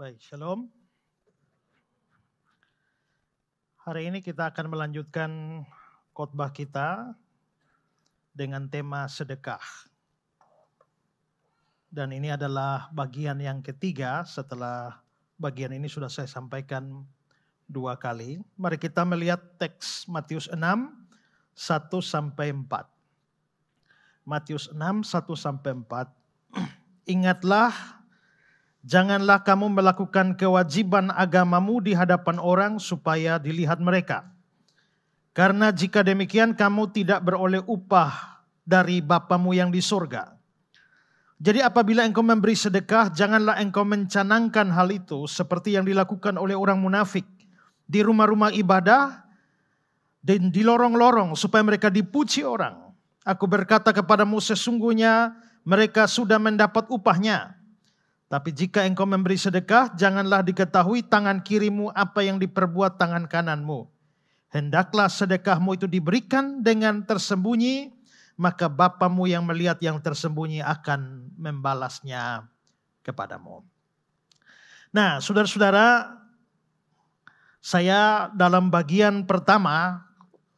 Baik, shalom. Hari ini kita akan melanjutkan khotbah kita dengan tema sedekah. Dan ini adalah bagian yang ketiga setelah bagian ini sudah saya sampaikan dua kali. Mari kita melihat teks Matius 6 1 sampai 4. Matius 6 1 sampai 4. Ingatlah Janganlah kamu melakukan kewajiban agamamu di hadapan orang supaya dilihat mereka. Karena jika demikian kamu tidak beroleh upah dari Bapamu yang di surga. Jadi apabila engkau memberi sedekah, janganlah engkau mencanangkan hal itu seperti yang dilakukan oleh orang munafik di rumah-rumah ibadah dan di lorong-lorong supaya mereka dipuji orang. Aku berkata kepadamu sesungguhnya mereka sudah mendapat upahnya. Tapi jika engkau memberi sedekah, janganlah diketahui tangan kirimu apa yang diperbuat tangan kananmu. Hendaklah sedekahmu itu diberikan dengan tersembunyi, maka Bapamu yang melihat yang tersembunyi akan membalasnya kepadamu. Nah, saudara-saudara, saya dalam bagian pertama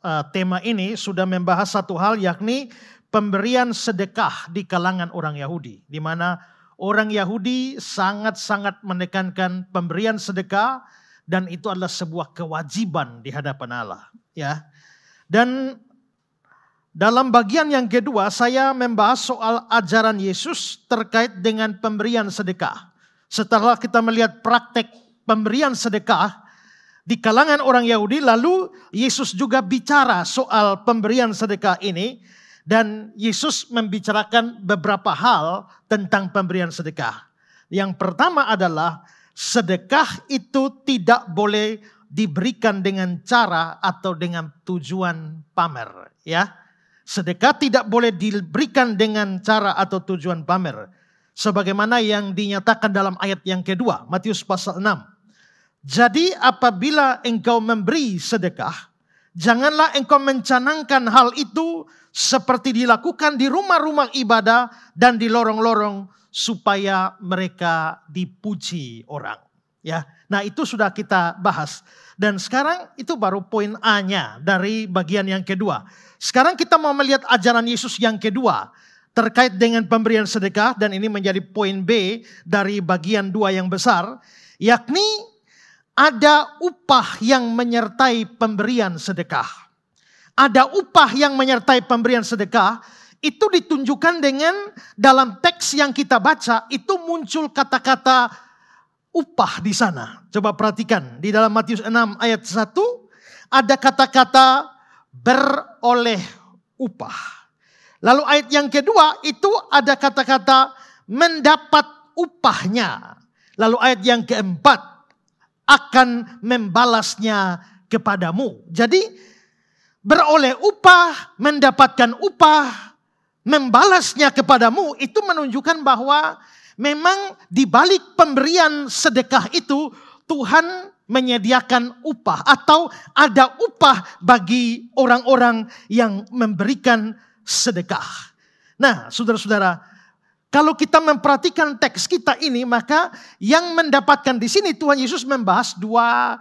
eh, tema ini sudah membahas satu hal yakni pemberian sedekah di kalangan orang Yahudi. Di mana orang Yahudi sangat-sangat menekankan pemberian sedekah dan itu adalah sebuah kewajiban di hadapan Allah, ya. Dan dalam bagian yang kedua saya membahas soal ajaran Yesus terkait dengan pemberian sedekah. Setelah kita melihat praktek pemberian sedekah di kalangan orang Yahudi lalu Yesus juga bicara soal pemberian sedekah ini dan Yesus membicarakan beberapa hal tentang pemberian sedekah. Yang pertama adalah sedekah itu tidak boleh diberikan dengan cara atau dengan tujuan pamer, ya. Sedekah tidak boleh diberikan dengan cara atau tujuan pamer. Sebagaimana yang dinyatakan dalam ayat yang kedua, Matius pasal 6. Jadi apabila engkau memberi sedekah, janganlah engkau mencanangkan hal itu seperti dilakukan di rumah-rumah ibadah dan di lorong-lorong supaya mereka dipuji orang. Ya, nah itu sudah kita bahas. Dan sekarang itu baru poin A-nya dari bagian yang kedua. Sekarang kita mau melihat ajaran Yesus yang kedua terkait dengan pemberian sedekah dan ini menjadi poin B dari bagian dua yang besar yakni ada upah yang menyertai pemberian sedekah ada upah yang menyertai pemberian sedekah, itu ditunjukkan dengan dalam teks yang kita baca itu muncul kata-kata upah di sana. Coba perhatikan di dalam Matius 6 ayat 1 ada kata-kata beroleh upah. Lalu ayat yang kedua itu ada kata-kata mendapat upahnya. Lalu ayat yang keempat akan membalasnya kepadamu. Jadi beroleh upah, mendapatkan upah, membalasnya kepadamu itu menunjukkan bahwa memang di balik pemberian sedekah itu Tuhan menyediakan upah atau ada upah bagi orang-orang yang memberikan sedekah. Nah, saudara-saudara, kalau kita memperhatikan teks kita ini maka yang mendapatkan di sini Tuhan Yesus membahas dua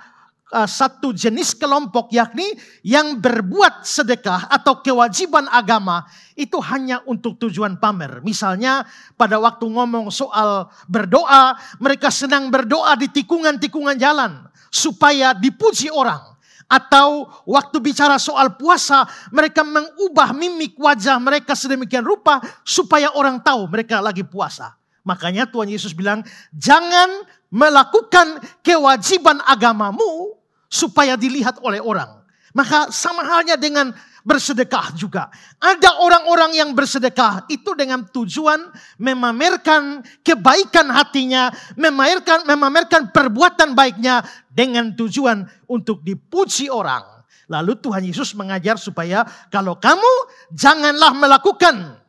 Eh, satu jenis kelompok yakni yang berbuat sedekah atau kewajiban agama itu hanya untuk tujuan pamer. Misalnya pada waktu ngomong soal berdoa, mereka senang berdoa di tikungan-tikungan jalan supaya dipuji orang. Atau waktu bicara soal puasa, mereka mengubah mimik wajah mereka sedemikian rupa supaya orang tahu mereka lagi puasa. Makanya Tuhan Yesus bilang, jangan melakukan kewajiban agamamu supaya dilihat oleh orang. Maka sama halnya dengan bersedekah juga. Ada orang-orang yang bersedekah itu dengan tujuan memamerkan kebaikan hatinya, memamerkan memamerkan perbuatan baiknya dengan tujuan untuk dipuji orang. Lalu Tuhan Yesus mengajar supaya kalau kamu janganlah melakukan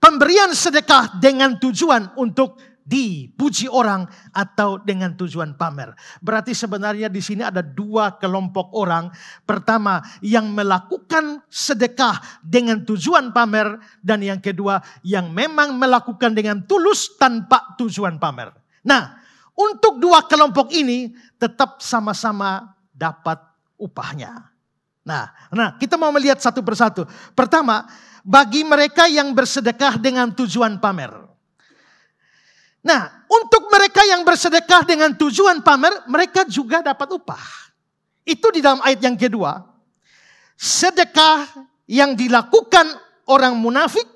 pemberian sedekah dengan tujuan untuk dipuji orang atau dengan tujuan pamer. Berarti sebenarnya di sini ada dua kelompok orang. Pertama yang melakukan sedekah dengan tujuan pamer dan yang kedua yang memang melakukan dengan tulus tanpa tujuan pamer. Nah, untuk dua kelompok ini tetap sama-sama dapat upahnya. Nah, nah kita mau melihat satu persatu. Pertama, bagi mereka yang bersedekah dengan tujuan pamer. Nah, untuk mereka yang bersedekah dengan tujuan pamer, mereka juga dapat upah. Itu di dalam ayat yang kedua. Sedekah yang dilakukan orang munafik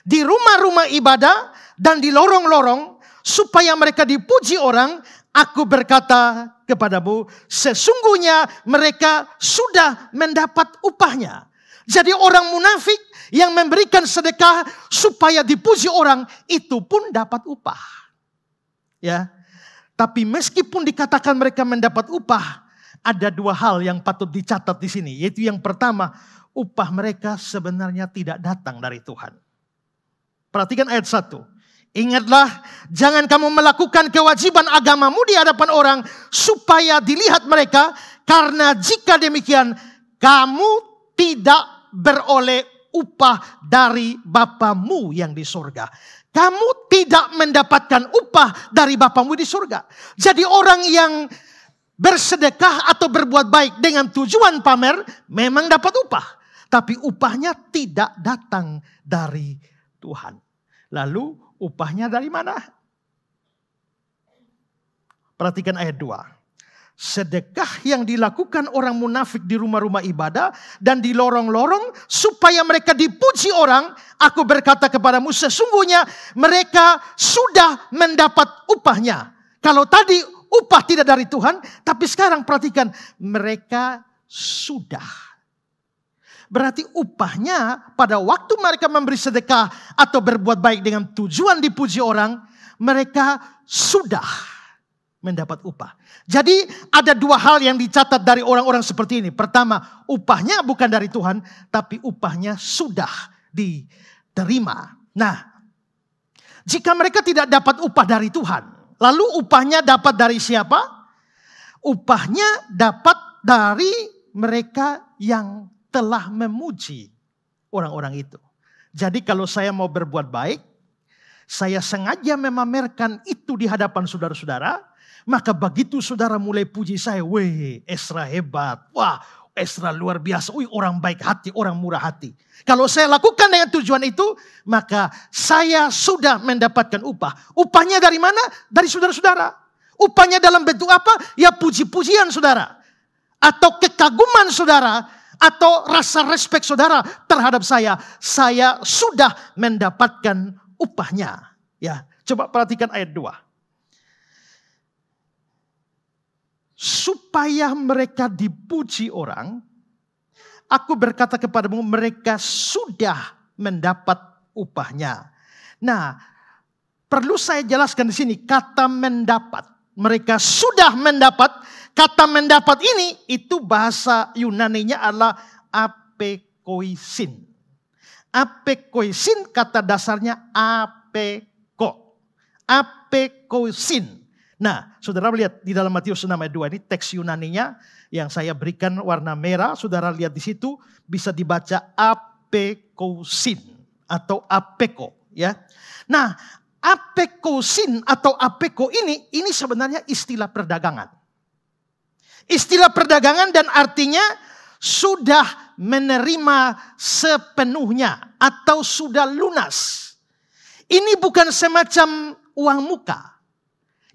di rumah-rumah ibadah dan di lorong-lorong supaya mereka dipuji orang, aku berkata kepadamu, sesungguhnya mereka sudah mendapat upahnya. Jadi orang munafik yang memberikan sedekah supaya dipuji orang itu pun dapat upah. Ya. Tapi meskipun dikatakan mereka mendapat upah, ada dua hal yang patut dicatat di sini, yaitu yang pertama, upah mereka sebenarnya tidak datang dari Tuhan. Perhatikan ayat 1. Ingatlah, jangan kamu melakukan kewajiban agamamu di hadapan orang supaya dilihat mereka, karena jika demikian kamu tidak beroleh upah dari Bapamu yang di sorga. Kamu tidak mendapatkan upah dari Bapamu di surga. Jadi orang yang bersedekah atau berbuat baik dengan tujuan pamer memang dapat upah. Tapi upahnya tidak datang dari Tuhan. Lalu upahnya dari mana? Perhatikan ayat 2 sedekah yang dilakukan orang munafik di rumah-rumah ibadah dan di lorong-lorong supaya mereka dipuji orang. Aku berkata kepadamu sesungguhnya mereka sudah mendapat upahnya. Kalau tadi upah tidak dari Tuhan, tapi sekarang perhatikan mereka sudah. Berarti upahnya pada waktu mereka memberi sedekah atau berbuat baik dengan tujuan dipuji orang, mereka sudah mendapat upah. Jadi ada dua hal yang dicatat dari orang-orang seperti ini. Pertama, upahnya bukan dari Tuhan, tapi upahnya sudah diterima. Nah, jika mereka tidak dapat upah dari Tuhan, lalu upahnya dapat dari siapa? Upahnya dapat dari mereka yang telah memuji orang-orang itu. Jadi kalau saya mau berbuat baik, saya sengaja memamerkan itu di hadapan saudara-saudara maka begitu saudara mulai puji saya, weh Esra hebat. Wah Esra luar biasa. Ui, orang baik hati, orang murah hati. Kalau saya lakukan dengan tujuan itu, maka saya sudah mendapatkan upah. Upahnya dari mana? Dari saudara-saudara. Upahnya dalam bentuk apa? Ya puji-pujian saudara. Atau kekaguman saudara. Atau rasa respek saudara terhadap saya. Saya sudah mendapatkan upahnya. Ya, coba perhatikan ayat 2. supaya mereka dipuji orang, aku berkata kepadamu mereka sudah mendapat upahnya. Nah, perlu saya jelaskan di sini kata mendapat. Mereka sudah mendapat. Kata mendapat ini itu bahasa Yunani-nya adalah apekoisin. Apekoisin kata dasarnya apeko. Apekoisin Nah, saudara melihat di dalam Matius 6 ayat 2 ini teks Yunaninya yang saya berikan warna merah. Saudara lihat di situ bisa dibaca apekousin atau apeko ya. Nah, apekousin atau apeko ini ini sebenarnya istilah perdagangan. Istilah perdagangan dan artinya sudah menerima sepenuhnya atau sudah lunas. Ini bukan semacam uang muka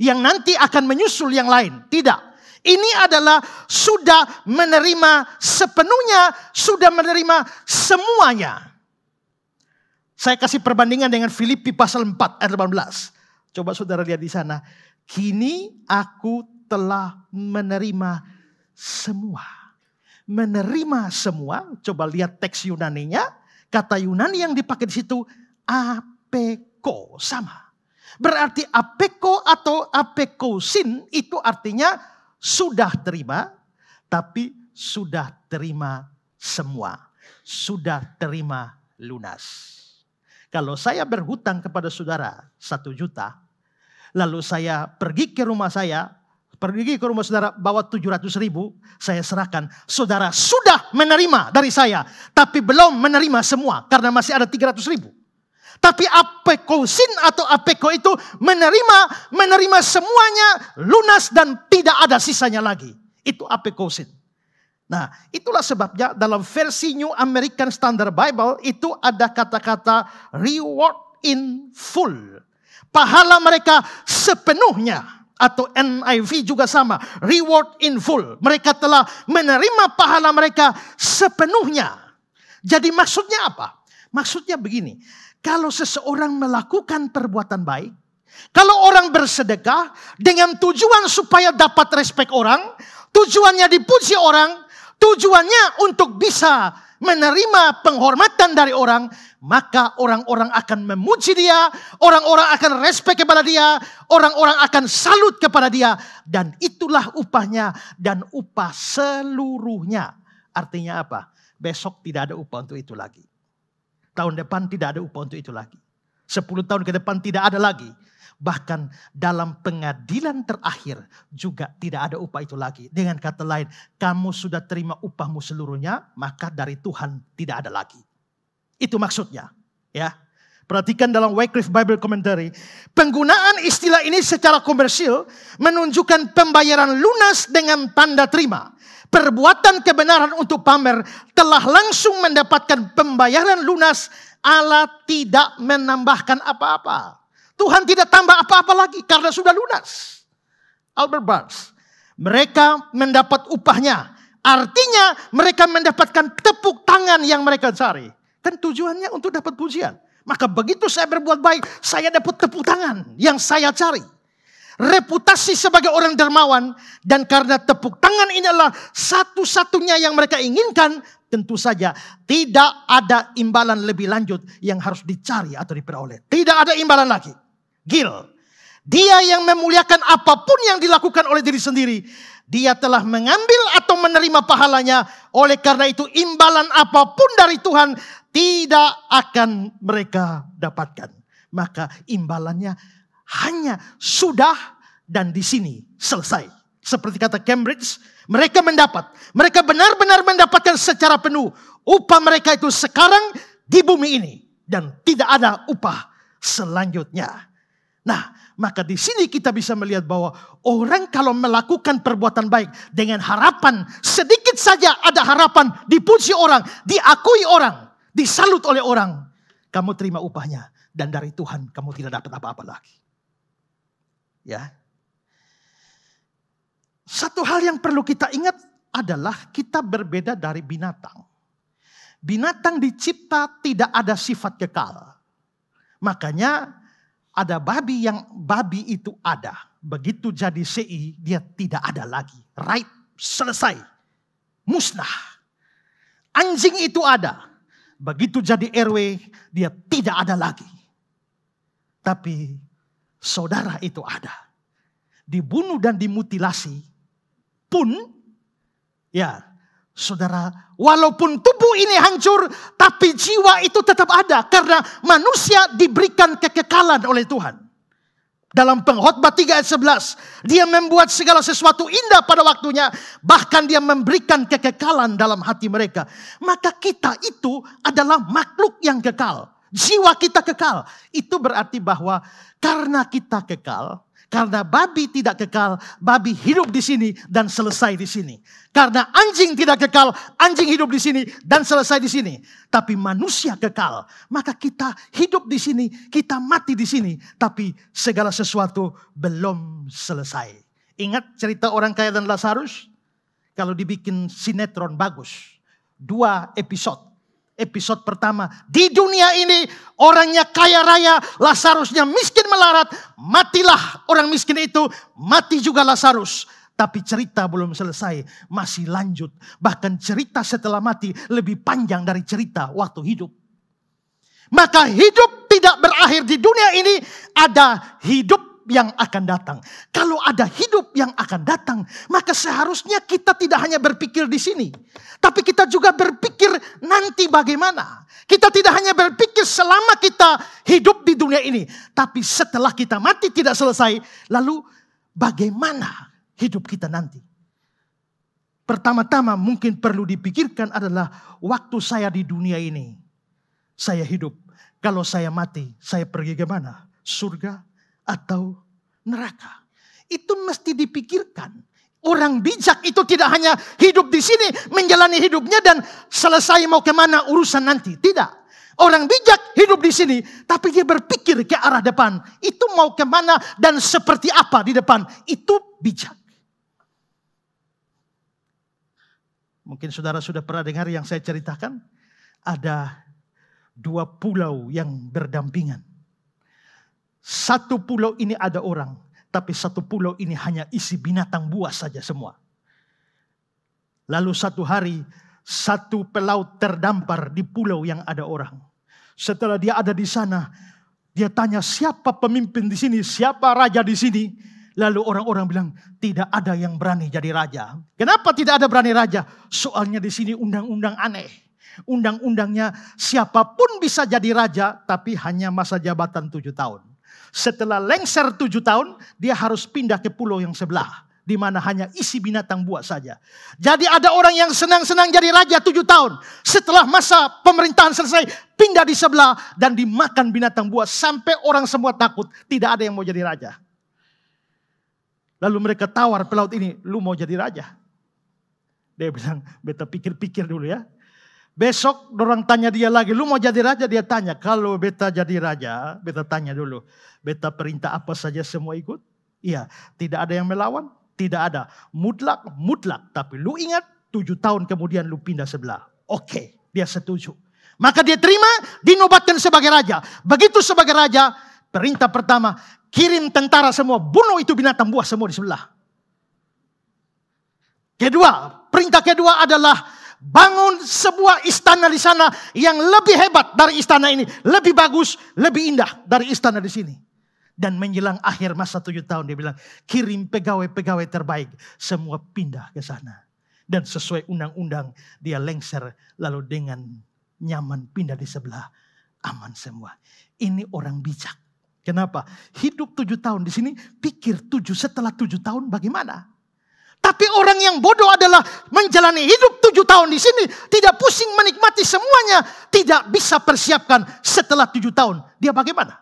yang nanti akan menyusul yang lain. Tidak. Ini adalah sudah menerima sepenuhnya, sudah menerima semuanya. Saya kasih perbandingan dengan Filipi pasal 4 ayat 18. Coba saudara lihat di sana. Kini aku telah menerima semua. Menerima semua, coba lihat teks Yunaninya. Kata Yunani yang dipakai di situ, apeko, sama. Berarti apeko atau apekosin itu artinya sudah terima, tapi sudah terima semua. Sudah terima lunas. Kalau saya berhutang kepada saudara satu juta, lalu saya pergi ke rumah saya, pergi ke rumah saudara bawa tujuh ratus ribu, saya serahkan. Saudara sudah menerima dari saya, tapi belum menerima semua karena masih ada tiga ratus ribu. Tapi apekosin atau apeko itu menerima, menerima semuanya lunas dan tidak ada sisanya lagi. Itu apekosin. Nah, itulah sebabnya dalam versi New American Standard Bible itu ada kata-kata reward in full. Pahala mereka sepenuhnya atau NIV juga sama, reward in full. Mereka telah menerima pahala mereka sepenuhnya. Jadi maksudnya apa? Maksudnya begini, kalau seseorang melakukan perbuatan baik, kalau orang bersedekah dengan tujuan supaya dapat respek orang, tujuannya dipuji orang, tujuannya untuk bisa menerima penghormatan dari orang, maka orang-orang akan memuji dia, orang-orang akan respek kepada dia, orang-orang akan salut kepada dia, dan itulah upahnya dan upah seluruhnya. Artinya apa? Besok tidak ada upah untuk itu lagi tahun depan tidak ada upah untuk itu lagi. Sepuluh tahun ke depan tidak ada lagi. Bahkan dalam pengadilan terakhir juga tidak ada upah itu lagi. Dengan kata lain, kamu sudah terima upahmu seluruhnya, maka dari Tuhan tidak ada lagi. Itu maksudnya. Ya, Perhatikan dalam Wycliffe Bible Commentary, penggunaan istilah ini secara komersil menunjukkan pembayaran lunas dengan tanda terima perbuatan kebenaran untuk pamer telah langsung mendapatkan pembayaran lunas, Allah tidak menambahkan apa-apa. Tuhan tidak tambah apa-apa lagi karena sudah lunas. Albert Barnes, mereka mendapat upahnya. Artinya mereka mendapatkan tepuk tangan yang mereka cari. Kan tujuannya untuk dapat pujian. Maka begitu saya berbuat baik, saya dapat tepuk tangan yang saya cari reputasi sebagai orang dermawan, dan karena tepuk tangan inilah satu-satunya yang mereka inginkan, tentu saja tidak ada imbalan lebih lanjut yang harus dicari atau diperoleh. Tidak ada imbalan lagi. Gil, dia yang memuliakan apapun yang dilakukan oleh diri sendiri, dia telah mengambil atau menerima pahalanya. Oleh karena itu, imbalan apapun dari Tuhan tidak akan mereka dapatkan. Maka imbalannya hanya sudah dan di sini selesai. Seperti kata Cambridge, mereka mendapat, mereka benar-benar mendapatkan secara penuh upah mereka itu sekarang di bumi ini dan tidak ada upah selanjutnya. Nah, maka di sini kita bisa melihat bahwa orang kalau melakukan perbuatan baik dengan harapan sedikit saja ada harapan dipuji orang, diakui orang, disalut oleh orang, kamu terima upahnya dan dari Tuhan kamu tidak dapat apa-apa lagi. Ya. Satu hal yang perlu kita ingat adalah kita berbeda dari binatang. Binatang dicipta tidak ada sifat kekal. Makanya ada babi yang babi itu ada. Begitu jadi CI dia tidak ada lagi. Right, selesai. Musnah. Anjing itu ada. Begitu jadi RW dia tidak ada lagi. Tapi saudara itu ada. Dibunuh dan dimutilasi pun ya saudara walaupun tubuh ini hancur tapi jiwa itu tetap ada karena manusia diberikan kekekalan oleh Tuhan. Dalam pengkhotbah 3 ayat 11, dia membuat segala sesuatu indah pada waktunya, bahkan dia memberikan kekekalan dalam hati mereka. Maka kita itu adalah makhluk yang kekal. Jiwa kita kekal. Itu berarti bahwa karena kita kekal, karena babi tidak kekal, babi hidup di sini dan selesai di sini. Karena anjing tidak kekal, anjing hidup di sini dan selesai di sini. Tapi manusia kekal, maka kita hidup di sini, kita mati di sini, tapi segala sesuatu belum selesai. Ingat cerita orang kaya dan Lazarus? Kalau dibikin sinetron bagus, dua episode episode pertama. Di dunia ini orangnya kaya raya, Lazarusnya miskin melarat. Matilah orang miskin itu, mati juga Lazarus. Tapi cerita belum selesai, masih lanjut. Bahkan cerita setelah mati lebih panjang dari cerita waktu hidup. Maka hidup tidak berakhir di dunia ini, ada hidup yang akan datang. Kalau ada hidup yang akan datang, maka seharusnya kita tidak hanya berpikir di sini, tapi kita juga berpikir nanti bagaimana. Kita tidak hanya berpikir selama kita hidup di dunia ini, tapi setelah kita mati tidak selesai, lalu bagaimana hidup kita nanti? Pertama-tama mungkin perlu dipikirkan adalah waktu saya di dunia ini. Saya hidup. Kalau saya mati, saya pergi ke mana? Surga atau neraka. Itu mesti dipikirkan. Orang bijak itu tidak hanya hidup di sini, menjalani hidupnya dan selesai mau kemana urusan nanti. Tidak. Orang bijak hidup di sini, tapi dia berpikir ke arah depan. Itu mau kemana dan seperti apa di depan. Itu bijak. Mungkin saudara sudah pernah dengar yang saya ceritakan. Ada dua pulau yang berdampingan. Satu pulau ini ada orang, tapi satu pulau ini hanya isi binatang buas saja semua. Lalu satu hari, satu pelaut terdampar di pulau yang ada orang. Setelah dia ada di sana, dia tanya siapa pemimpin di sini, siapa raja di sini. Lalu orang-orang bilang tidak ada yang berani jadi raja. Kenapa tidak ada berani raja? Soalnya di sini undang-undang aneh. Undang-undangnya siapapun bisa jadi raja, tapi hanya masa jabatan tujuh tahun. Setelah lengser tujuh tahun, dia harus pindah ke pulau yang sebelah. Di mana hanya isi binatang buas saja. Jadi ada orang yang senang-senang jadi raja tujuh tahun. Setelah masa pemerintahan selesai, pindah di sebelah dan dimakan binatang buas. Sampai orang semua takut, tidak ada yang mau jadi raja. Lalu mereka tawar pelaut ini, lu mau jadi raja? Dia bilang, beta pikir-pikir dulu ya. Besok orang tanya dia lagi, lu mau jadi raja? Dia tanya, kalau beta jadi raja, beta tanya dulu. Beta perintah apa saja semua ikut? Iya, tidak ada yang melawan, tidak ada. Mutlak, mutlak. Tapi lu ingat, tujuh tahun kemudian lu pindah sebelah. Oke, dia setuju. Maka dia terima, dinobatkan sebagai raja. Begitu sebagai raja, perintah pertama, kirim tentara semua, bunuh itu binatang buah semua di sebelah. Kedua, perintah kedua adalah bangun sebuah istana di sana yang lebih hebat dari istana ini, lebih bagus, lebih indah dari istana di sini. Dan menjelang akhir masa tujuh tahun dia bilang, kirim pegawai-pegawai terbaik, semua pindah ke sana. Dan sesuai undang-undang dia lengser lalu dengan nyaman pindah di sebelah. Aman semua. Ini orang bijak. Kenapa? Hidup tujuh tahun di sini, pikir tujuh setelah tujuh tahun bagaimana? Tapi orang yang bodoh adalah menjalani hidup tujuh tahun di sini. Tidak pusing menikmati semuanya. Tidak bisa persiapkan setelah tujuh tahun. Dia bagaimana?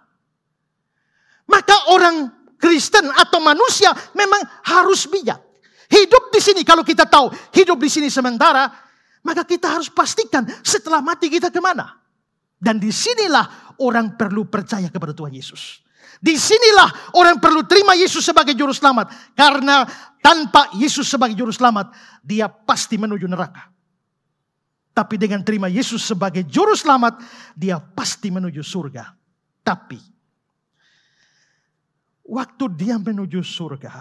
Maka orang Kristen atau manusia memang harus bijak. Hidup di sini kalau kita tahu hidup di sini sementara. Maka kita harus pastikan setelah mati kita kemana. Dan disinilah orang perlu percaya kepada Tuhan Yesus. Disinilah orang perlu terima Yesus sebagai juru selamat. Karena tanpa Yesus sebagai juru selamat, dia pasti menuju neraka. Tapi dengan terima Yesus sebagai juru selamat, dia pasti menuju surga. Tapi, waktu dia menuju surga,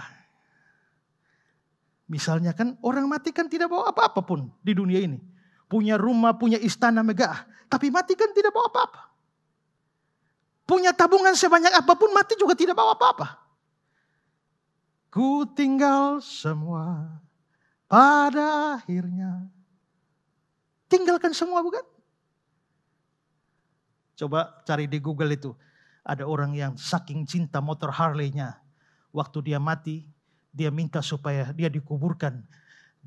misalnya kan orang mati kan tidak bawa apa-apa pun di dunia ini. Punya rumah, punya istana megah, tapi mati kan tidak bawa apa-apa. Punya tabungan sebanyak apapun mati juga tidak bawa apa-apa. Ku tinggal semua pada akhirnya. Tinggalkan semua bukan? Coba cari di Google itu. Ada orang yang saking cinta motor Harley-nya. Waktu dia mati, dia minta supaya dia dikuburkan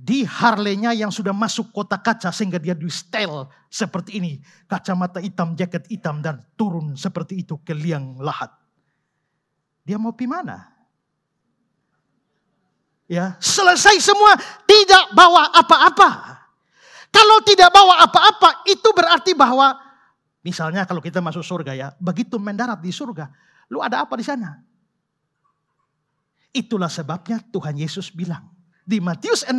di Harley-nya yang sudah masuk kota kaca sehingga dia di style seperti ini. Kacamata hitam, jaket hitam dan turun seperti itu ke liang lahat. Dia mau pergi mana? Ya, selesai semua tidak bawa apa-apa. Kalau tidak bawa apa-apa itu berarti bahwa misalnya kalau kita masuk surga ya, begitu mendarat di surga, lu ada apa di sana? Itulah sebabnya Tuhan Yesus bilang, di Matius 6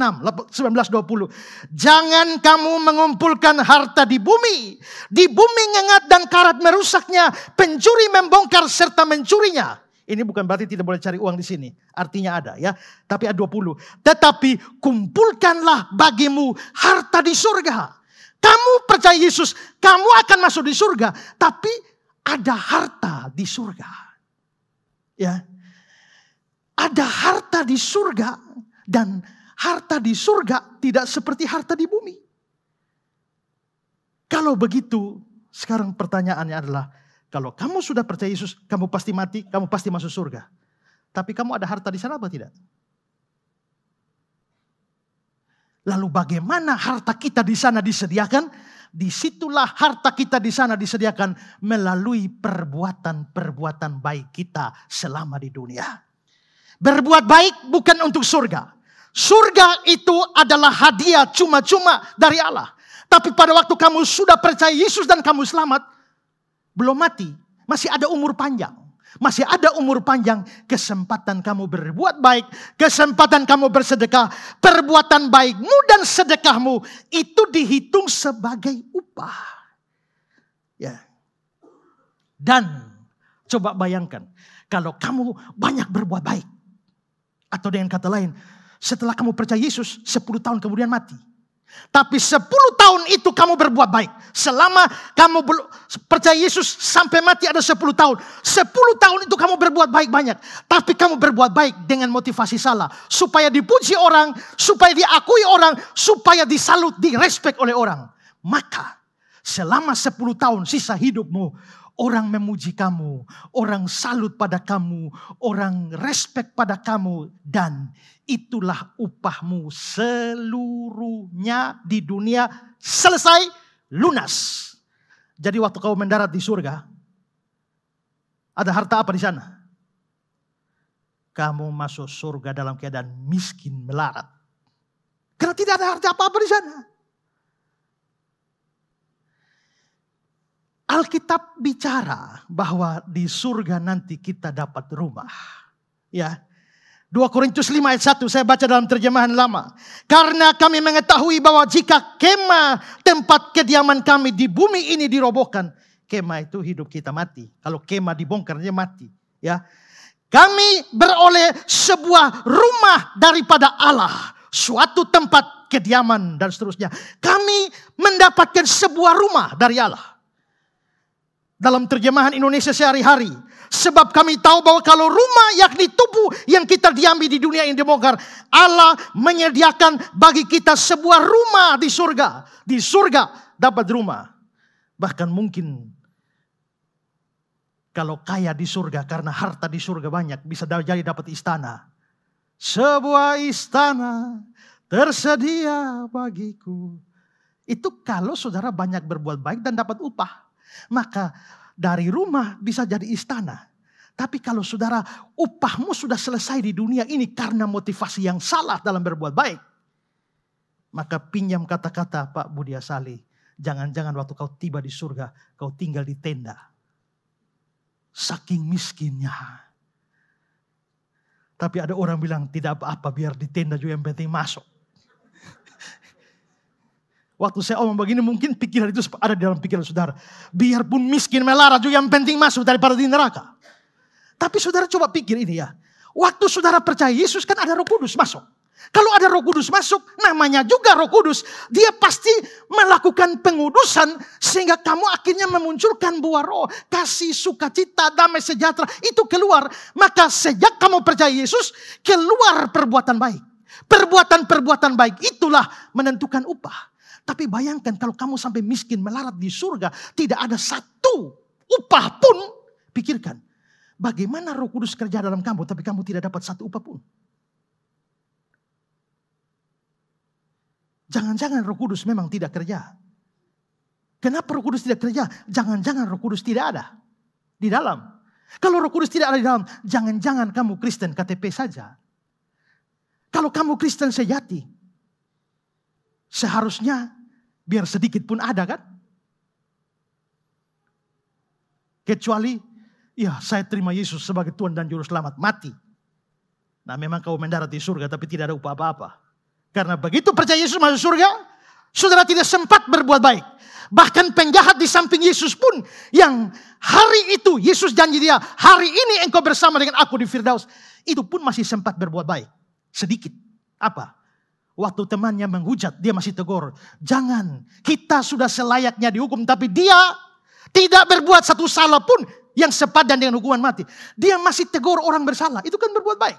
1920 jangan kamu mengumpulkan harta di bumi di bumi ngengat dan karat merusaknya pencuri membongkar serta mencurinya ini bukan berarti tidak boleh cari uang di sini artinya ada ya tapi dua 20 tetapi kumpulkanlah bagimu harta di surga kamu percaya Yesus kamu akan masuk di surga tapi ada harta di surga ya ada harta di surga dan harta di surga tidak seperti harta di bumi. Kalau begitu, sekarang pertanyaannya adalah, kalau kamu sudah percaya Yesus, kamu pasti mati, kamu pasti masuk surga. Tapi kamu ada harta di sana apa tidak? Lalu bagaimana harta kita di sana disediakan? Disitulah harta kita di sana disediakan melalui perbuatan-perbuatan baik kita selama di dunia. Berbuat baik bukan untuk surga. Surga itu adalah hadiah cuma-cuma dari Allah. Tapi pada waktu kamu sudah percaya Yesus dan kamu selamat, belum mati, masih ada umur panjang. Masih ada umur panjang, kesempatan kamu berbuat baik, kesempatan kamu bersedekah, perbuatan baikmu dan sedekahmu itu dihitung sebagai upah. Ya. Dan coba bayangkan, kalau kamu banyak berbuat baik, atau dengan kata lain, setelah kamu percaya Yesus, 10 tahun kemudian mati. Tapi 10 tahun itu kamu berbuat baik. Selama kamu percaya Yesus sampai mati ada 10 tahun. 10 tahun itu kamu berbuat baik banyak. Tapi kamu berbuat baik dengan motivasi salah. Supaya dipuji orang, supaya diakui orang, supaya disalut, direspek oleh orang. Maka selama 10 tahun sisa hidupmu Orang memuji kamu, orang salut pada kamu, orang respect pada kamu, dan itulah upahmu seluruhnya di dunia selesai lunas. Jadi waktu kau mendarat di surga, ada harta apa di sana? Kamu masuk surga dalam keadaan miskin melarat. Karena tidak ada harta apa-apa di sana. Alkitab bicara bahwa di surga nanti kita dapat rumah. Ya. 2 Korintus 5 ayat 1 saya baca dalam terjemahan lama. Karena kami mengetahui bahwa jika kema tempat kediaman kami di bumi ini dirobohkan, kema itu hidup kita mati. Kalau kema dibongkar dia mati, ya. Kami beroleh sebuah rumah daripada Allah, suatu tempat kediaman dan seterusnya. Kami mendapatkan sebuah rumah dari Allah dalam terjemahan Indonesia sehari-hari. Sebab kami tahu bahwa kalau rumah yakni tubuh yang kita diami di dunia yang demokar. Allah menyediakan bagi kita sebuah rumah di surga. Di surga dapat rumah. Bahkan mungkin kalau kaya di surga karena harta di surga banyak bisa jadi dapat istana. Sebuah istana tersedia bagiku. Itu kalau saudara banyak berbuat baik dan dapat upah. Maka dari rumah bisa jadi istana. Tapi kalau saudara upahmu sudah selesai di dunia ini karena motivasi yang salah dalam berbuat baik. Maka pinjam kata-kata Pak Budi Asali, Jangan-jangan waktu kau tiba di surga, kau tinggal di tenda. Saking miskinnya. Tapi ada orang bilang tidak apa-apa biar di tenda juga yang penting masuk. Waktu saya omong begini mungkin pikiran itu ada di dalam pikiran saudara. Biarpun miskin melara juga yang penting masuk daripada di neraka. Tapi saudara coba pikir ini ya. Waktu saudara percaya Yesus kan ada roh kudus masuk. Kalau ada roh kudus masuk namanya juga roh kudus. Dia pasti melakukan pengudusan sehingga kamu akhirnya memunculkan buah roh. Kasih, sukacita, damai, sejahtera itu keluar. Maka sejak kamu percaya Yesus keluar perbuatan baik. Perbuatan-perbuatan baik itulah menentukan upah. Tapi bayangkan kalau kamu sampai miskin melarat di surga, tidak ada satu upah pun. Pikirkan, bagaimana roh kudus kerja dalam kamu tapi kamu tidak dapat satu upah pun. Jangan-jangan roh kudus memang tidak kerja. Kenapa roh kudus tidak kerja? Jangan-jangan roh kudus tidak ada di dalam. Kalau roh kudus tidak ada di dalam, jangan-jangan kamu Kristen KTP saja. Kalau kamu Kristen sejati, seharusnya biar sedikit pun ada kan? Kecuali, ya saya terima Yesus sebagai Tuhan dan Juru Selamat, mati. Nah memang kau mendarat di surga tapi tidak ada upah apa-apa. Karena begitu percaya Yesus masuk surga, saudara tidak sempat berbuat baik. Bahkan penjahat di samping Yesus pun yang hari itu Yesus janji dia, hari ini engkau bersama dengan aku di Firdaus. Itu pun masih sempat berbuat baik. Sedikit. Apa? Waktu temannya menghujat, dia masih tegur. Jangan, kita sudah selayaknya dihukum. Tapi dia tidak berbuat satu salah pun yang sepadan dengan hukuman mati. Dia masih tegur orang bersalah. Itu kan berbuat baik.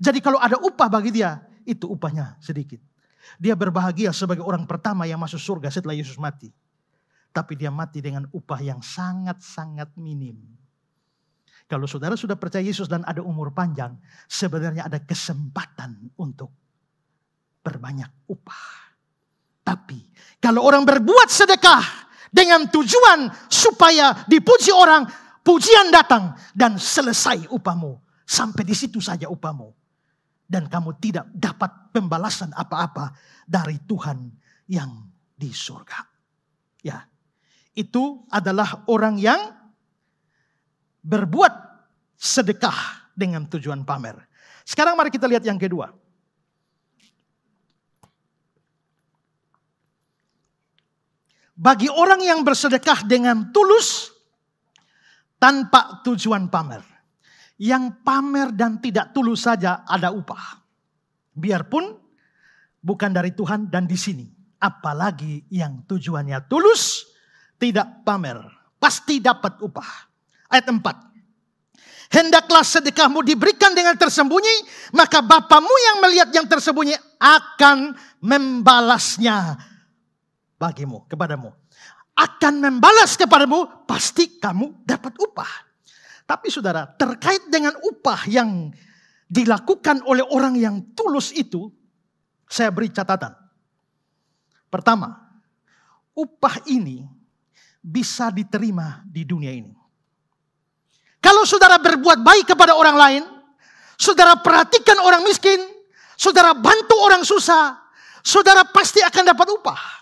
Jadi kalau ada upah bagi dia, itu upahnya sedikit. Dia berbahagia sebagai orang pertama yang masuk surga setelah Yesus mati. Tapi dia mati dengan upah yang sangat-sangat minim. Kalau saudara sudah percaya Yesus dan ada umur panjang, sebenarnya ada kesempatan untuk berbanyak upah. Tapi kalau orang berbuat sedekah dengan tujuan supaya dipuji orang, pujian datang dan selesai upamu. Sampai di situ saja upamu. Dan kamu tidak dapat pembalasan apa-apa dari Tuhan yang di surga. Ya, itu adalah orang yang berbuat sedekah dengan tujuan pamer. Sekarang mari kita lihat yang kedua. bagi orang yang bersedekah dengan tulus tanpa tujuan pamer. Yang pamer dan tidak tulus saja ada upah. Biarpun bukan dari Tuhan dan di sini. Apalagi yang tujuannya tulus, tidak pamer. Pasti dapat upah. Ayat 4. Hendaklah sedekahmu diberikan dengan tersembunyi, maka bapamu yang melihat yang tersembunyi akan membalasnya bagimu, kepadamu. Akan membalas kepadamu, pasti kamu dapat upah. Tapi saudara, terkait dengan upah yang dilakukan oleh orang yang tulus itu, saya beri catatan. Pertama, upah ini bisa diterima di dunia ini. Kalau saudara berbuat baik kepada orang lain, saudara perhatikan orang miskin, saudara bantu orang susah, saudara pasti akan dapat upah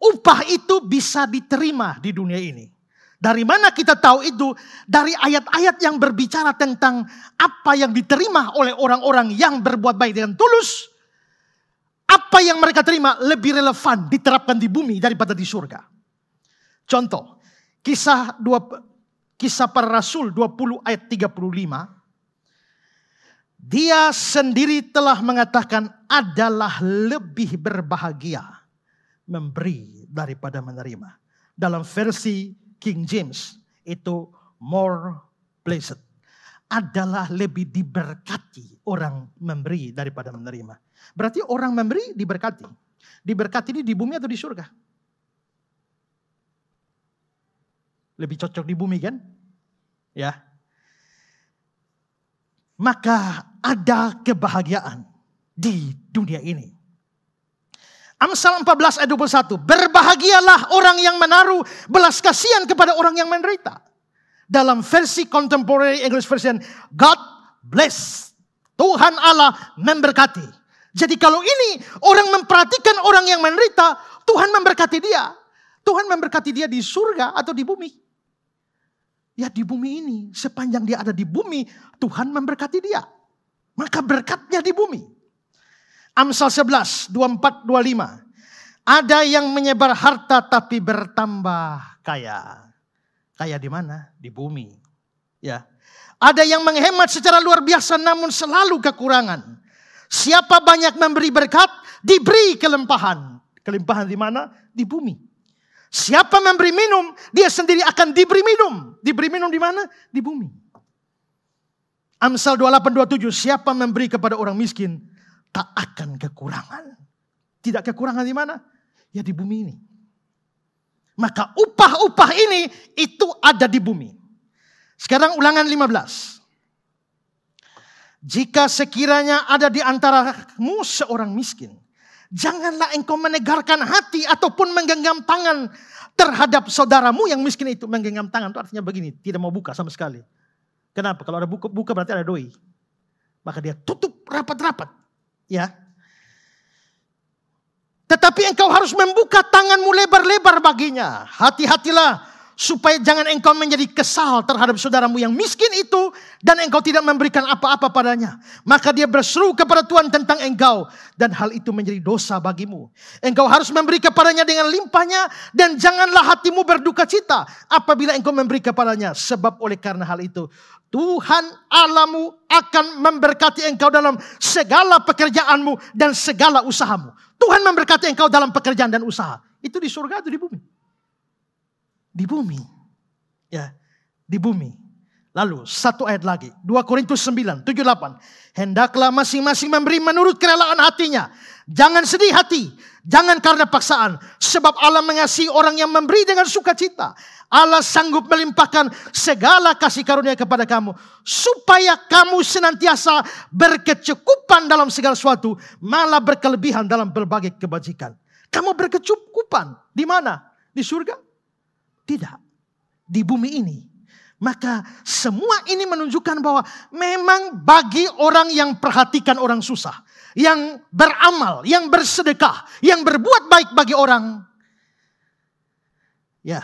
upah itu bisa diterima di dunia ini. Dari mana kita tahu itu? Dari ayat-ayat yang berbicara tentang apa yang diterima oleh orang-orang yang berbuat baik dengan tulus. Apa yang mereka terima lebih relevan diterapkan di bumi daripada di surga. Contoh, kisah dua kisah para rasul 20 ayat 35. Dia sendiri telah mengatakan adalah lebih berbahagia memberi daripada menerima. Dalam versi King James itu more blessed adalah lebih diberkati orang memberi daripada menerima. Berarti orang memberi diberkati. Diberkati ini di bumi atau di surga? Lebih cocok di bumi kan? Ya. Maka ada kebahagiaan di dunia ini Amsal 14 ayat 21. Berbahagialah orang yang menaruh belas kasihan kepada orang yang menderita. Dalam versi contemporary English version, God bless. Tuhan Allah memberkati. Jadi kalau ini orang memperhatikan orang yang menderita, Tuhan memberkati dia. Tuhan memberkati dia di surga atau di bumi. Ya di bumi ini, sepanjang dia ada di bumi, Tuhan memberkati dia. Maka berkatnya di bumi. Amsal 11, 24, 25. Ada yang menyebar harta tapi bertambah kaya. Kaya di mana? Di bumi. Ya. Ada yang menghemat secara luar biasa namun selalu kekurangan. Siapa banyak memberi berkat, diberi kelimpahan. Kelimpahan di mana? Di bumi. Siapa memberi minum, dia sendiri akan diberi minum. Diberi minum di mana? Di bumi. Amsal 28 siapa memberi kepada orang miskin tak akan kekurangan. Tidak kekurangan di mana? Ya di bumi ini. Maka upah-upah ini itu ada di bumi. Sekarang ulangan 15. Jika sekiranya ada di antara antaramu seorang miskin, janganlah engkau menegarkan hati ataupun menggenggam tangan terhadap saudaramu yang miskin itu. Menggenggam tangan itu artinya begini, tidak mau buka sama sekali. Kenapa? Kalau ada buka, buka berarti ada doi. Maka dia tutup rapat-rapat. Ya. Tetapi engkau harus membuka tanganmu lebar-lebar baginya. Hati-hatilah supaya jangan engkau menjadi kesal terhadap saudaramu yang miskin itu dan engkau tidak memberikan apa-apa padanya. Maka dia berseru kepada Tuhan tentang engkau dan hal itu menjadi dosa bagimu. Engkau harus memberi kepadanya dengan limpahnya dan janganlah hatimu berduka cita apabila engkau memberi kepadanya sebab oleh karena hal itu Tuhan alamu akan memberkati engkau dalam segala pekerjaanmu dan segala usahamu. Tuhan memberkati engkau dalam pekerjaan dan usaha. Itu di surga atau di bumi? di bumi. Ya, di bumi. Lalu satu ayat lagi, 2 Korintus 9, 8 Hendaklah masing-masing memberi menurut kerelaan hatinya. Jangan sedih hati, jangan karena paksaan. Sebab Allah mengasihi orang yang memberi dengan sukacita. Allah sanggup melimpahkan segala kasih karunia kepada kamu. Supaya kamu senantiasa berkecukupan dalam segala sesuatu. Malah berkelebihan dalam berbagai kebajikan. Kamu berkecukupan, di mana? Di surga? Tidak. Di bumi ini. Maka semua ini menunjukkan bahwa memang bagi orang yang perhatikan orang susah, yang beramal, yang bersedekah, yang berbuat baik bagi orang, ya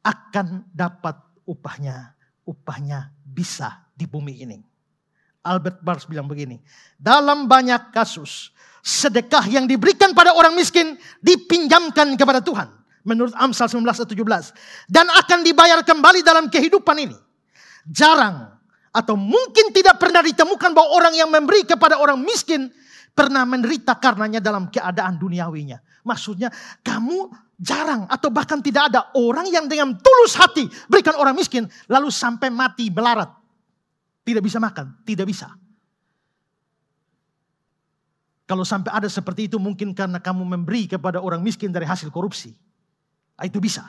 akan dapat upahnya, upahnya bisa di bumi ini. Albert Barnes bilang begini, dalam banyak kasus sedekah yang diberikan pada orang miskin dipinjamkan kepada Tuhan menurut Amsal 19 ayat 17 dan akan dibayar kembali dalam kehidupan ini. Jarang atau mungkin tidak pernah ditemukan bahwa orang yang memberi kepada orang miskin pernah menderita karenanya dalam keadaan duniawinya. Maksudnya kamu jarang atau bahkan tidak ada orang yang dengan tulus hati berikan orang miskin lalu sampai mati melarat. Tidak bisa makan, tidak bisa. Kalau sampai ada seperti itu mungkin karena kamu memberi kepada orang miskin dari hasil korupsi. Ah, itu bisa.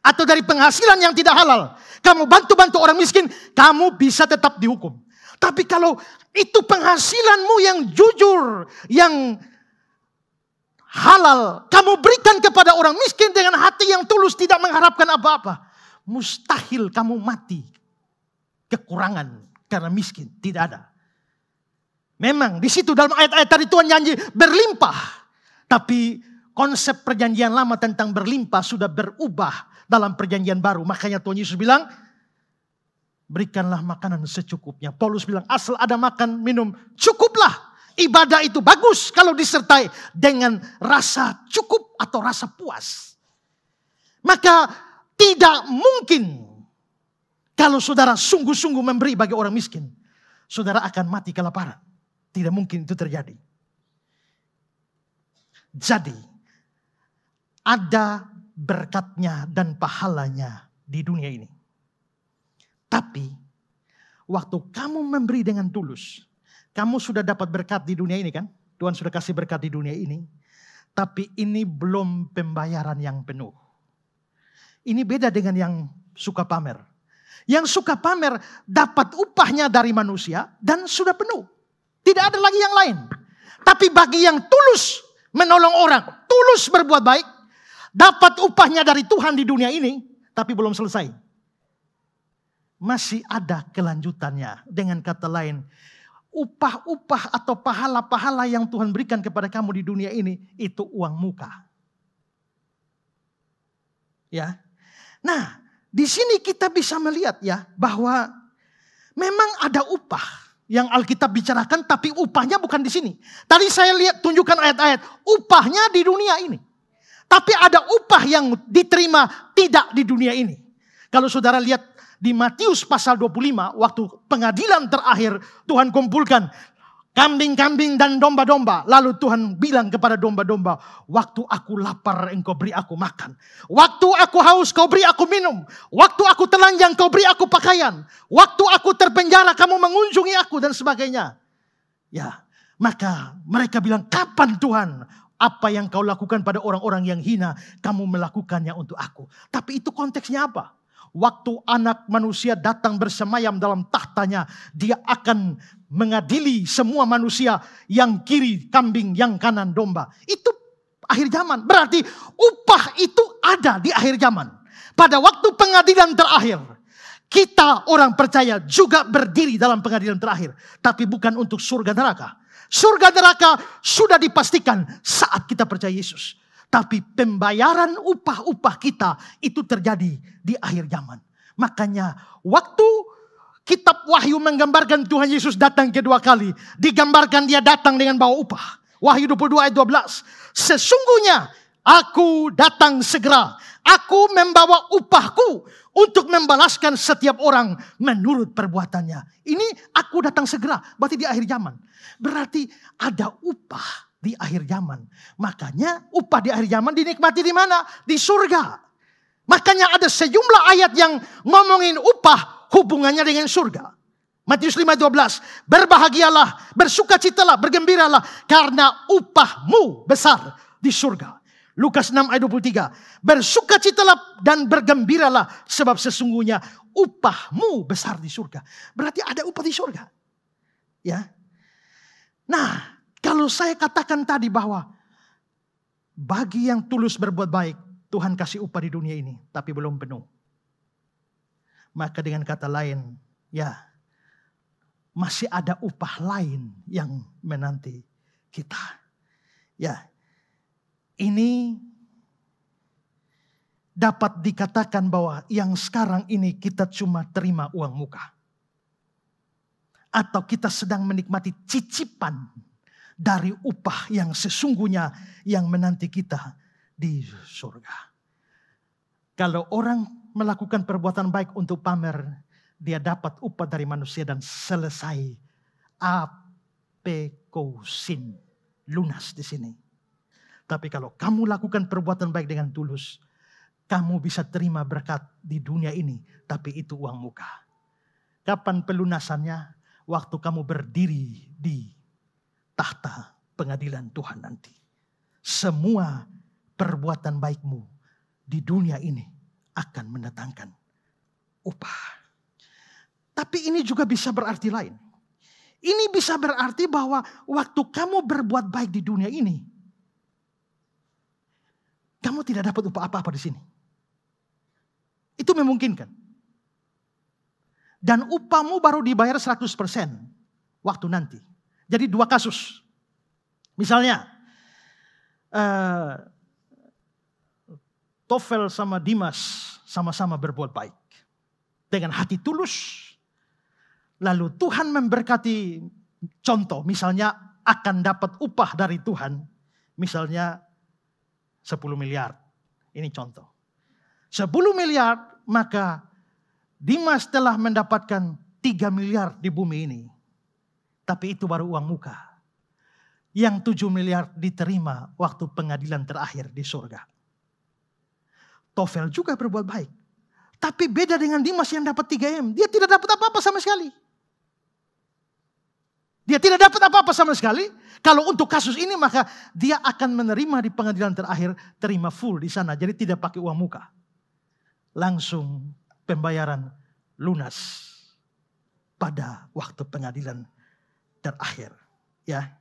Atau dari penghasilan yang tidak halal. Kamu bantu-bantu orang miskin, kamu bisa tetap dihukum. Tapi kalau itu penghasilanmu yang jujur, yang halal, kamu berikan kepada orang miskin dengan hati yang tulus, tidak mengharapkan apa-apa. Mustahil kamu mati kekurangan karena miskin, tidak ada. Memang di situ dalam ayat-ayat tadi Tuhan janji berlimpah. Tapi konsep perjanjian lama tentang berlimpah sudah berubah dalam perjanjian baru. Makanya Tuhan Yesus bilang, berikanlah makanan secukupnya. Paulus bilang, asal ada makan, minum, cukuplah. Ibadah itu bagus kalau disertai dengan rasa cukup atau rasa puas. Maka tidak mungkin kalau saudara sungguh-sungguh memberi bagi orang miskin. Saudara akan mati kelaparan. Tidak mungkin itu terjadi. Jadi ada berkatnya dan pahalanya di dunia ini. Tapi waktu kamu memberi dengan tulus, kamu sudah dapat berkat di dunia ini kan? Tuhan sudah kasih berkat di dunia ini. Tapi ini belum pembayaran yang penuh. Ini beda dengan yang suka pamer. Yang suka pamer dapat upahnya dari manusia dan sudah penuh. Tidak ada lagi yang lain. Tapi bagi yang tulus menolong orang, tulus berbuat baik, dapat upahnya dari Tuhan di dunia ini, tapi belum selesai. Masih ada kelanjutannya. Dengan kata lain, upah-upah atau pahala-pahala yang Tuhan berikan kepada kamu di dunia ini itu uang muka. Ya. Nah, di sini kita bisa melihat ya bahwa memang ada upah yang Alkitab bicarakan tapi upahnya bukan di sini. Tadi saya lihat tunjukkan ayat-ayat, upahnya di dunia ini. Tapi ada upah yang diterima tidak di dunia ini. Kalau saudara lihat di Matius pasal 25 waktu pengadilan terakhir Tuhan kumpulkan kambing-kambing dan domba-domba. Lalu Tuhan bilang kepada domba-domba, waktu aku lapar engkau beri aku makan. Waktu aku haus kau beri aku minum. Waktu aku telanjang kau beri aku pakaian. Waktu aku terpenjara kamu mengunjungi aku dan sebagainya. Ya, maka mereka bilang kapan Tuhan apa yang kau lakukan pada orang-orang yang hina, kamu melakukannya untuk aku. Tapi itu konteksnya apa? Waktu anak manusia datang bersemayam dalam tahtanya, dia akan mengadili semua manusia yang kiri kambing, yang kanan domba. Itu akhir zaman. Berarti upah itu ada di akhir zaman. Pada waktu pengadilan terakhir, kita orang percaya juga berdiri dalam pengadilan terakhir, tapi bukan untuk surga neraka Surga neraka sudah dipastikan saat kita percaya Yesus. Tapi pembayaran upah-upah kita itu terjadi di akhir zaman. Makanya waktu kitab Wahyu menggambarkan Tuhan Yesus datang kedua kali. Digambarkan dia datang dengan bawa upah. Wahyu 22 ayat 12. Sesungguhnya Aku datang segera. Aku membawa upahku untuk membalaskan setiap orang menurut perbuatannya. Ini aku datang segera, berarti di akhir zaman. Berarti ada upah di akhir zaman. Makanya upah di akhir zaman dinikmati di mana? Di surga. Makanya ada sejumlah ayat yang ngomongin upah hubungannya dengan surga. Matius 5:12, berbahagialah, bersukacitalah, bergembiralah karena upahmu besar di surga. Lukas 6 ayat 23. Bersukacitalah dan bergembiralah sebab sesungguhnya upahmu besar di surga. Berarti ada upah di surga. Ya. Nah, kalau saya katakan tadi bahwa bagi yang tulus berbuat baik, Tuhan kasih upah di dunia ini, tapi belum penuh. Maka dengan kata lain, ya, masih ada upah lain yang menanti kita. Ya, ini dapat dikatakan bahwa yang sekarang ini kita cuma terima uang muka. Atau kita sedang menikmati cicipan dari upah yang sesungguhnya yang menanti kita di surga. Kalau orang melakukan perbuatan baik untuk pamer, dia dapat upah dari manusia dan selesai apekosin lunas di sini. Tapi kalau kamu lakukan perbuatan baik dengan tulus, kamu bisa terima berkat di dunia ini, tapi itu uang muka. Kapan pelunasannya? Waktu kamu berdiri di tahta pengadilan Tuhan nanti. Semua perbuatan baikmu di dunia ini akan mendatangkan upah. Tapi ini juga bisa berarti lain. Ini bisa berarti bahwa waktu kamu berbuat baik di dunia ini, kamu tidak dapat upah apa-apa di sini. Itu memungkinkan. Dan upamu baru dibayar 100% waktu nanti. Jadi dua kasus. Misalnya, uh, Tofel sama Dimas sama-sama berbuat baik. Dengan hati tulus. Lalu Tuhan memberkati contoh misalnya akan dapat upah dari Tuhan. Misalnya 10 miliar. Ini contoh. 10 miliar maka Dimas telah mendapatkan 3 miliar di bumi ini. Tapi itu baru uang muka. Yang 7 miliar diterima waktu pengadilan terakhir di surga. Tovel juga berbuat baik. Tapi beda dengan Dimas yang dapat 3M. Dia tidak dapat apa-apa sama sekali. Dia tidak dapat apa-apa sama sekali. Kalau untuk kasus ini maka dia akan menerima di pengadilan terakhir terima full di sana. Jadi tidak pakai uang muka. Langsung pembayaran lunas pada waktu pengadilan terakhir. Ya.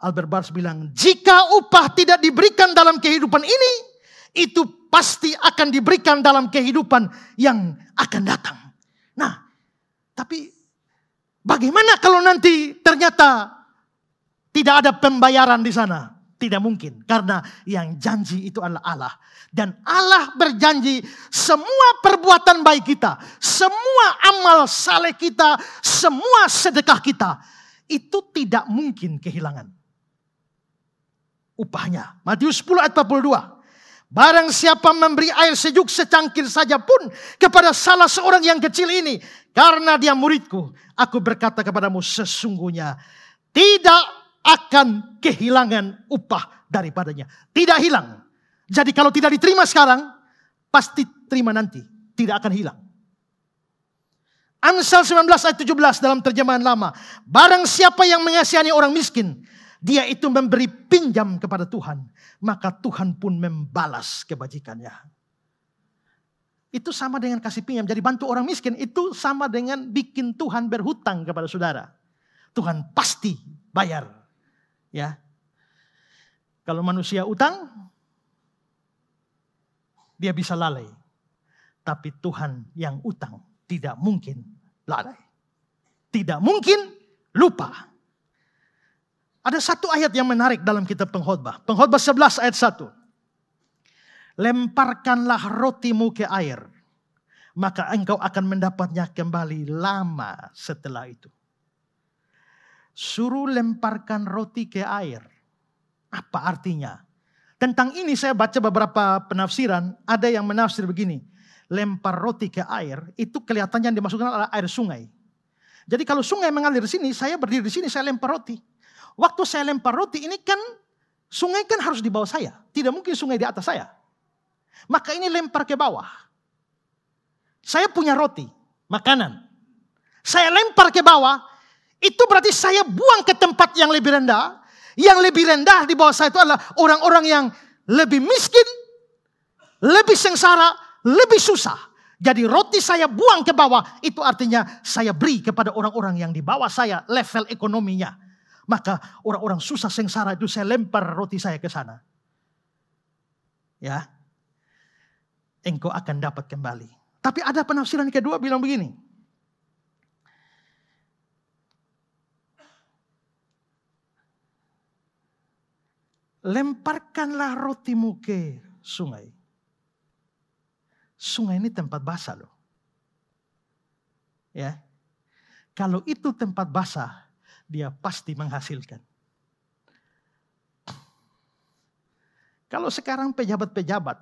Albert Bars bilang, jika upah tidak diberikan dalam kehidupan ini, itu pasti akan diberikan dalam kehidupan yang akan datang. Nah, tapi Bagaimana kalau nanti ternyata tidak ada pembayaran di sana? Tidak mungkin, karena yang janji itu adalah Allah. Dan Allah berjanji semua perbuatan baik kita, semua amal saleh kita, semua sedekah kita. Itu tidak mungkin kehilangan upahnya. Matius 10 ayat 42. Barang siapa memberi air sejuk secangkir saja pun kepada salah seorang yang kecil ini. Karena dia muridku, aku berkata kepadamu sesungguhnya tidak akan kehilangan upah daripadanya. Tidak hilang. Jadi kalau tidak diterima sekarang, pasti terima nanti. Tidak akan hilang. Amsal 19 ayat 17 dalam terjemahan lama. Barang siapa yang mengasihani orang miskin, dia itu memberi pinjam kepada Tuhan, maka Tuhan pun membalas kebajikannya. Itu sama dengan kasih pinjam. Jadi bantu orang miskin itu sama dengan bikin Tuhan berhutang kepada saudara. Tuhan pasti bayar. Ya. Kalau manusia utang, dia bisa lalai. Tapi Tuhan yang utang tidak mungkin lalai. Tidak mungkin lupa. Ada satu ayat yang menarik dalam kitab pengkhotbah. Pengkhotbah 11 ayat 1. Lemparkanlah rotimu ke air. Maka engkau akan mendapatnya kembali lama setelah itu. Suruh lemparkan roti ke air. Apa artinya? Tentang ini saya baca beberapa penafsiran. Ada yang menafsir begini. Lempar roti ke air itu kelihatannya yang dimaksudkan adalah air sungai. Jadi kalau sungai mengalir di sini, saya berdiri di sini, saya lempar roti. Waktu saya lempar roti ini kan sungai kan harus di bawah saya. Tidak mungkin sungai di atas saya. Maka ini lempar ke bawah. Saya punya roti, makanan. Saya lempar ke bawah, itu berarti saya buang ke tempat yang lebih rendah. Yang lebih rendah di bawah saya itu adalah orang-orang yang lebih miskin, lebih sengsara, lebih susah. Jadi roti saya buang ke bawah, itu artinya saya beri kepada orang-orang yang di bawah saya level ekonominya. Maka orang-orang susah sengsara itu saya lempar roti saya ke sana. Ya. Engkau akan dapat kembali. Tapi ada penafsiran kedua bilang begini. Lemparkanlah rotimu ke sungai. Sungai ini tempat basah loh. Ya. Kalau itu tempat basah, dia pasti menghasilkan. Kalau sekarang pejabat-pejabat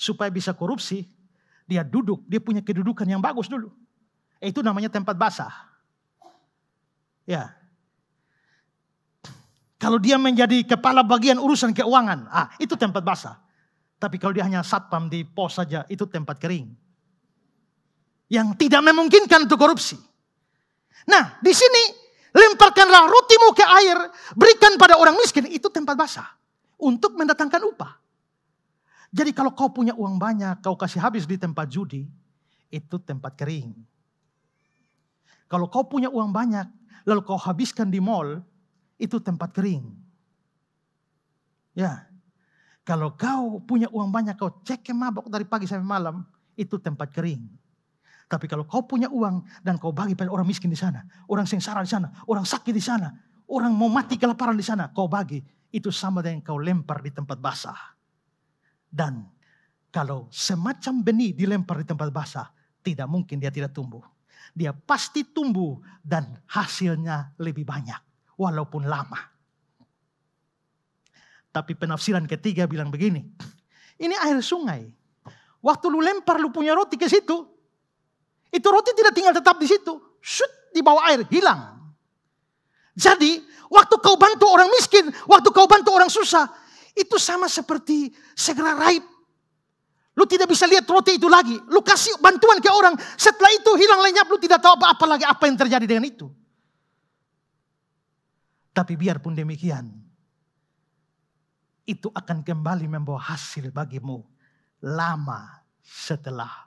supaya bisa korupsi, dia duduk, dia punya kedudukan yang bagus dulu. Eh, itu namanya tempat basah. Ya. Kalau dia menjadi kepala bagian urusan keuangan, ah, itu tempat basah. Tapi kalau dia hanya satpam di pos saja, itu tempat kering. Yang tidak memungkinkan untuk korupsi. Nah, di sini Lemparkanlah rotimu ke air, berikan pada orang miskin. Itu tempat basah untuk mendatangkan upah. Jadi kalau kau punya uang banyak, kau kasih habis di tempat judi, itu tempat kering. Kalau kau punya uang banyak, lalu kau habiskan di mall, itu tempat kering. Ya, kalau kau punya uang banyak, kau cek ke mabok dari pagi sampai malam, itu tempat kering. Tapi kalau kau punya uang dan kau bagi pada orang miskin di sana, orang sengsara di sana, orang sakit di sana, orang mau mati kelaparan di sana, kau bagi. Itu sama dengan kau lempar di tempat basah. Dan kalau semacam benih dilempar di tempat basah, tidak mungkin dia tidak tumbuh. Dia pasti tumbuh dan hasilnya lebih banyak, walaupun lama. Tapi penafsiran ketiga bilang begini, ini air sungai. Waktu lu lempar lu punya roti ke situ, itu roti tidak tinggal tetap di situ. Shoot, di bawah air, hilang. Jadi, waktu kau bantu orang miskin, waktu kau bantu orang susah, itu sama seperti segera raib. Lu tidak bisa lihat roti itu lagi. Lu kasih bantuan ke orang, setelah itu hilang lenyap, lu tidak tahu apa-apa lagi apa yang terjadi dengan itu. Tapi biarpun demikian, itu akan kembali membawa hasil bagimu lama setelah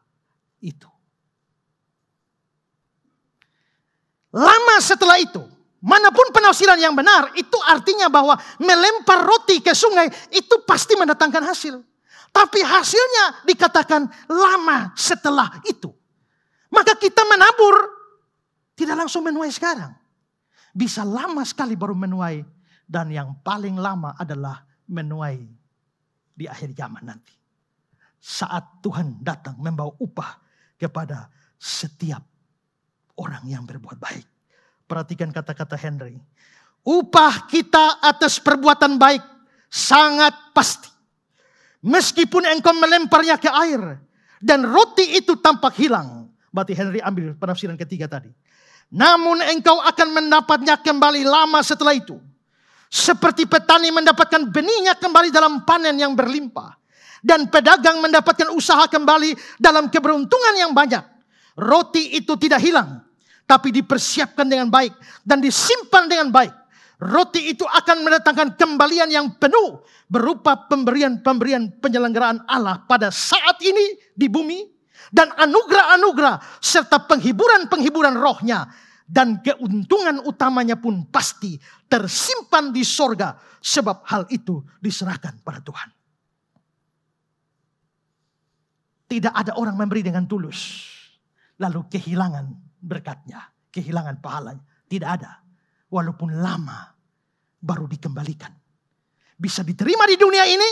itu. Lama setelah itu, manapun penafsiran yang benar, itu artinya bahwa melempar roti ke sungai itu pasti mendatangkan hasil. Tapi hasilnya dikatakan lama setelah itu. Maka kita menabur tidak langsung menuai sekarang. Bisa lama sekali baru menuai dan yang paling lama adalah menuai di akhir zaman nanti. Saat Tuhan datang membawa upah kepada setiap orang yang berbuat baik. Perhatikan kata-kata Henry. Upah kita atas perbuatan baik sangat pasti. Meskipun engkau melemparnya ke air dan roti itu tampak hilang. Berarti Henry ambil penafsiran ketiga tadi. Namun engkau akan mendapatnya kembali lama setelah itu. Seperti petani mendapatkan benihnya kembali dalam panen yang berlimpah. Dan pedagang mendapatkan usaha kembali dalam keberuntungan yang banyak. Roti itu tidak hilang tapi dipersiapkan dengan baik dan disimpan dengan baik. Roti itu akan mendatangkan kembalian yang penuh berupa pemberian-pemberian penyelenggaraan Allah pada saat ini di bumi dan anugerah-anugerah serta penghiburan-penghiburan rohnya dan keuntungan utamanya pun pasti tersimpan di sorga sebab hal itu diserahkan pada Tuhan. Tidak ada orang memberi dengan tulus lalu kehilangan berkatnya, kehilangan pahalanya. Tidak ada. Walaupun lama baru dikembalikan. Bisa diterima di dunia ini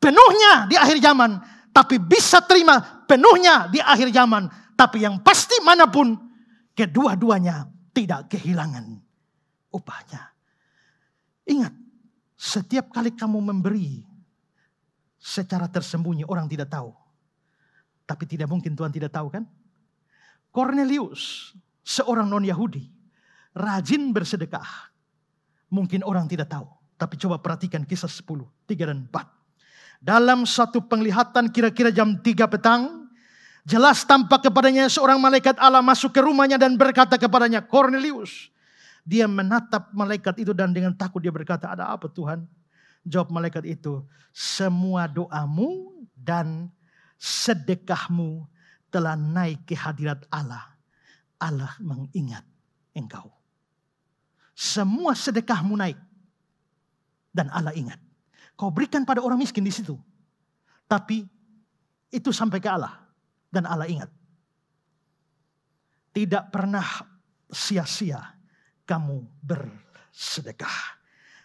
penuhnya di akhir zaman. Tapi bisa terima penuhnya di akhir zaman. Tapi yang pasti manapun kedua-duanya tidak kehilangan upahnya. Ingat, setiap kali kamu memberi secara tersembunyi orang tidak tahu. Tapi tidak mungkin Tuhan tidak tahu kan? Cornelius, seorang non-Yahudi, rajin bersedekah. Mungkin orang tidak tahu, tapi coba perhatikan kisah 10, 3 dan 4. Dalam satu penglihatan kira-kira jam 3 petang, jelas tampak kepadanya seorang malaikat Allah masuk ke rumahnya dan berkata kepadanya, Cornelius. Dia menatap malaikat itu dan dengan takut dia berkata, ada apa Tuhan? Jawab malaikat itu, semua doamu dan sedekahmu telah naik ke hadirat Allah. Allah mengingat engkau. Semua sedekahmu naik. Dan Allah ingat. Kau berikan pada orang miskin di situ. Tapi itu sampai ke Allah. Dan Allah ingat. Tidak pernah sia-sia kamu bersedekah.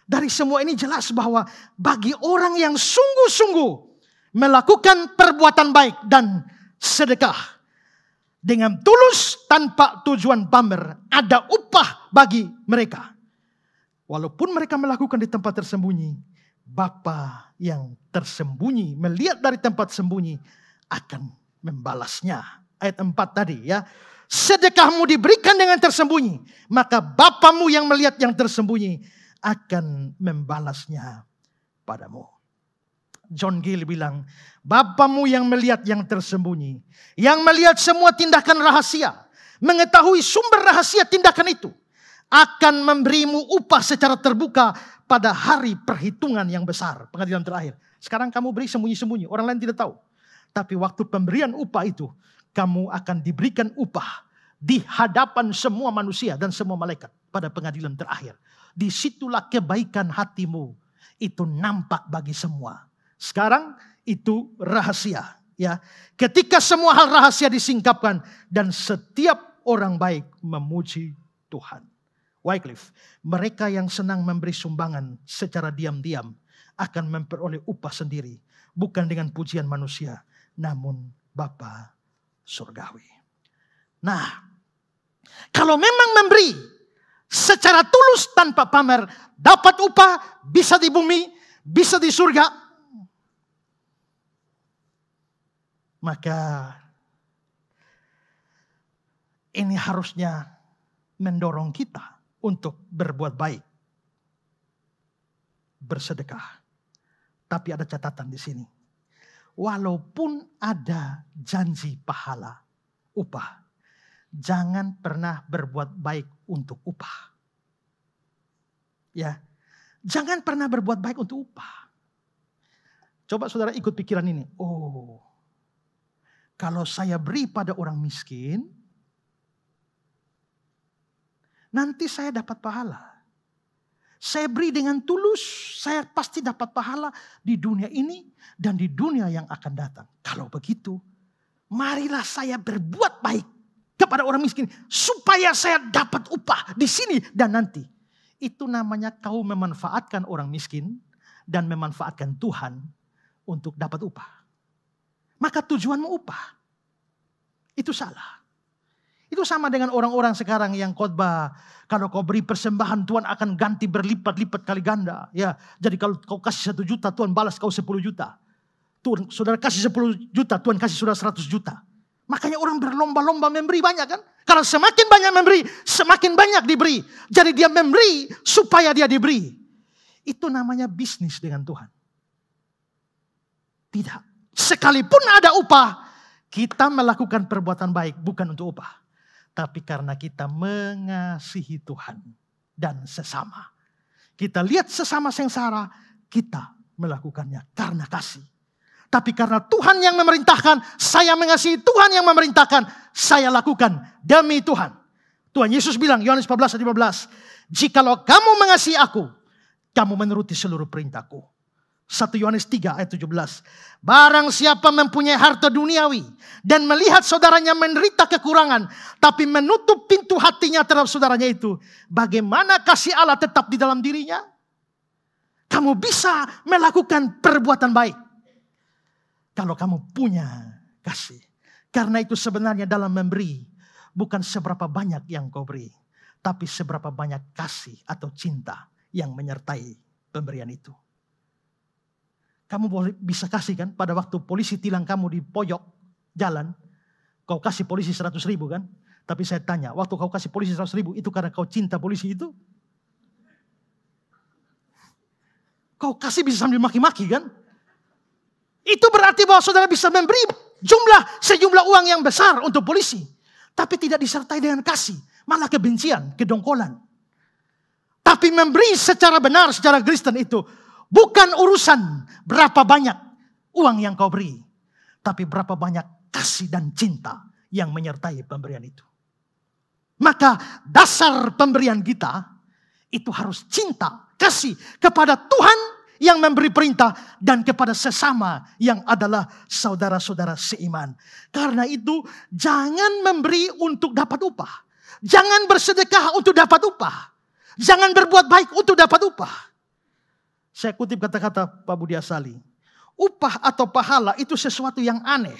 Dari semua ini jelas bahwa bagi orang yang sungguh-sungguh melakukan perbuatan baik dan sedekah dengan tulus tanpa tujuan pamer. Ada upah bagi mereka. Walaupun mereka melakukan di tempat tersembunyi, Bapa yang tersembunyi melihat dari tempat sembunyi akan membalasnya. Ayat 4 tadi ya. Sedekahmu diberikan dengan tersembunyi, maka Bapamu yang melihat yang tersembunyi akan membalasnya padamu. John Gill bilang, Bapamu yang melihat yang tersembunyi, yang melihat semua tindakan rahasia, mengetahui sumber rahasia tindakan itu, akan memberimu upah secara terbuka pada hari perhitungan yang besar, pengadilan terakhir. Sekarang kamu beri sembunyi-sembunyi, orang lain tidak tahu. Tapi waktu pemberian upah itu, kamu akan diberikan upah di hadapan semua manusia dan semua malaikat pada pengadilan terakhir. Disitulah kebaikan hatimu itu nampak bagi semua. Sekarang itu rahasia, ya. Ketika semua hal rahasia disingkapkan dan setiap orang baik memuji Tuhan. Wycliffe, mereka yang senang memberi sumbangan secara diam-diam akan memperoleh upah sendiri, bukan dengan pujian manusia, namun Bapa surgawi. Nah, kalau memang memberi secara tulus tanpa pamer, dapat upah bisa di bumi, bisa di surga, Maka ini harusnya mendorong kita untuk berbuat baik, bersedekah. Tapi ada catatan di sini. Walaupun ada janji pahala, upah, jangan pernah berbuat baik untuk upah. Ya, jangan pernah berbuat baik untuk upah. Coba saudara ikut pikiran ini. Oh, kalau saya beri pada orang miskin, nanti saya dapat pahala. Saya beri dengan tulus, saya pasti dapat pahala di dunia ini dan di dunia yang akan datang. Kalau begitu, marilah saya berbuat baik kepada orang miskin supaya saya dapat upah di sini dan nanti. Itu namanya kau memanfaatkan orang miskin dan memanfaatkan Tuhan untuk dapat upah maka tujuanmu upah. Itu salah. Itu sama dengan orang-orang sekarang yang khotbah. Kalau kau beri persembahan Tuhan akan ganti berlipat-lipat kali ganda. Ya, jadi kalau kau kasih satu juta Tuhan balas kau sepuluh juta. Tuhan, saudara kasih sepuluh juta Tuhan kasih sudah seratus juta. Makanya orang berlomba-lomba memberi banyak kan? Karena semakin banyak memberi, semakin banyak diberi. Jadi dia memberi supaya dia diberi. Itu namanya bisnis dengan Tuhan. Tidak sekalipun ada upah, kita melakukan perbuatan baik bukan untuk upah, tapi karena kita mengasihi Tuhan dan sesama. Kita lihat sesama sengsara, kita melakukannya karena kasih. Tapi karena Tuhan yang memerintahkan, saya mengasihi Tuhan yang memerintahkan, saya lakukan demi Tuhan. Tuhan Yesus bilang, Yohanes 14 15, Jikalau kamu mengasihi aku, kamu menuruti seluruh perintahku. 1 Yohanes 3 ayat 17. Barang siapa mempunyai harta duniawi dan melihat saudaranya menderita kekurangan tapi menutup pintu hatinya terhadap saudaranya itu, bagaimana kasih Allah tetap di dalam dirinya? Kamu bisa melakukan perbuatan baik kalau kamu punya kasih. Karena itu sebenarnya dalam memberi bukan seberapa banyak yang kau beri, tapi seberapa banyak kasih atau cinta yang menyertai pemberian itu. Kamu boleh bisa kasih kan pada waktu polisi tilang kamu di pojok jalan. Kau kasih polisi 100 ribu kan. Tapi saya tanya, waktu kau kasih polisi 100 ribu itu karena kau cinta polisi itu? Kau kasih bisa sambil maki-maki kan? Itu berarti bahwa saudara bisa memberi jumlah sejumlah uang yang besar untuk polisi. Tapi tidak disertai dengan kasih. Malah kebencian, kedongkolan. Tapi memberi secara benar, secara Kristen itu Bukan urusan berapa banyak uang yang kau beri. Tapi berapa banyak kasih dan cinta yang menyertai pemberian itu. Maka dasar pemberian kita itu harus cinta, kasih kepada Tuhan yang memberi perintah dan kepada sesama yang adalah saudara-saudara seiman. Karena itu jangan memberi untuk dapat upah. Jangan bersedekah untuk dapat upah. Jangan berbuat baik untuk dapat upah. Saya kutip kata-kata Pak Budi Asali. Upah atau pahala itu sesuatu yang aneh.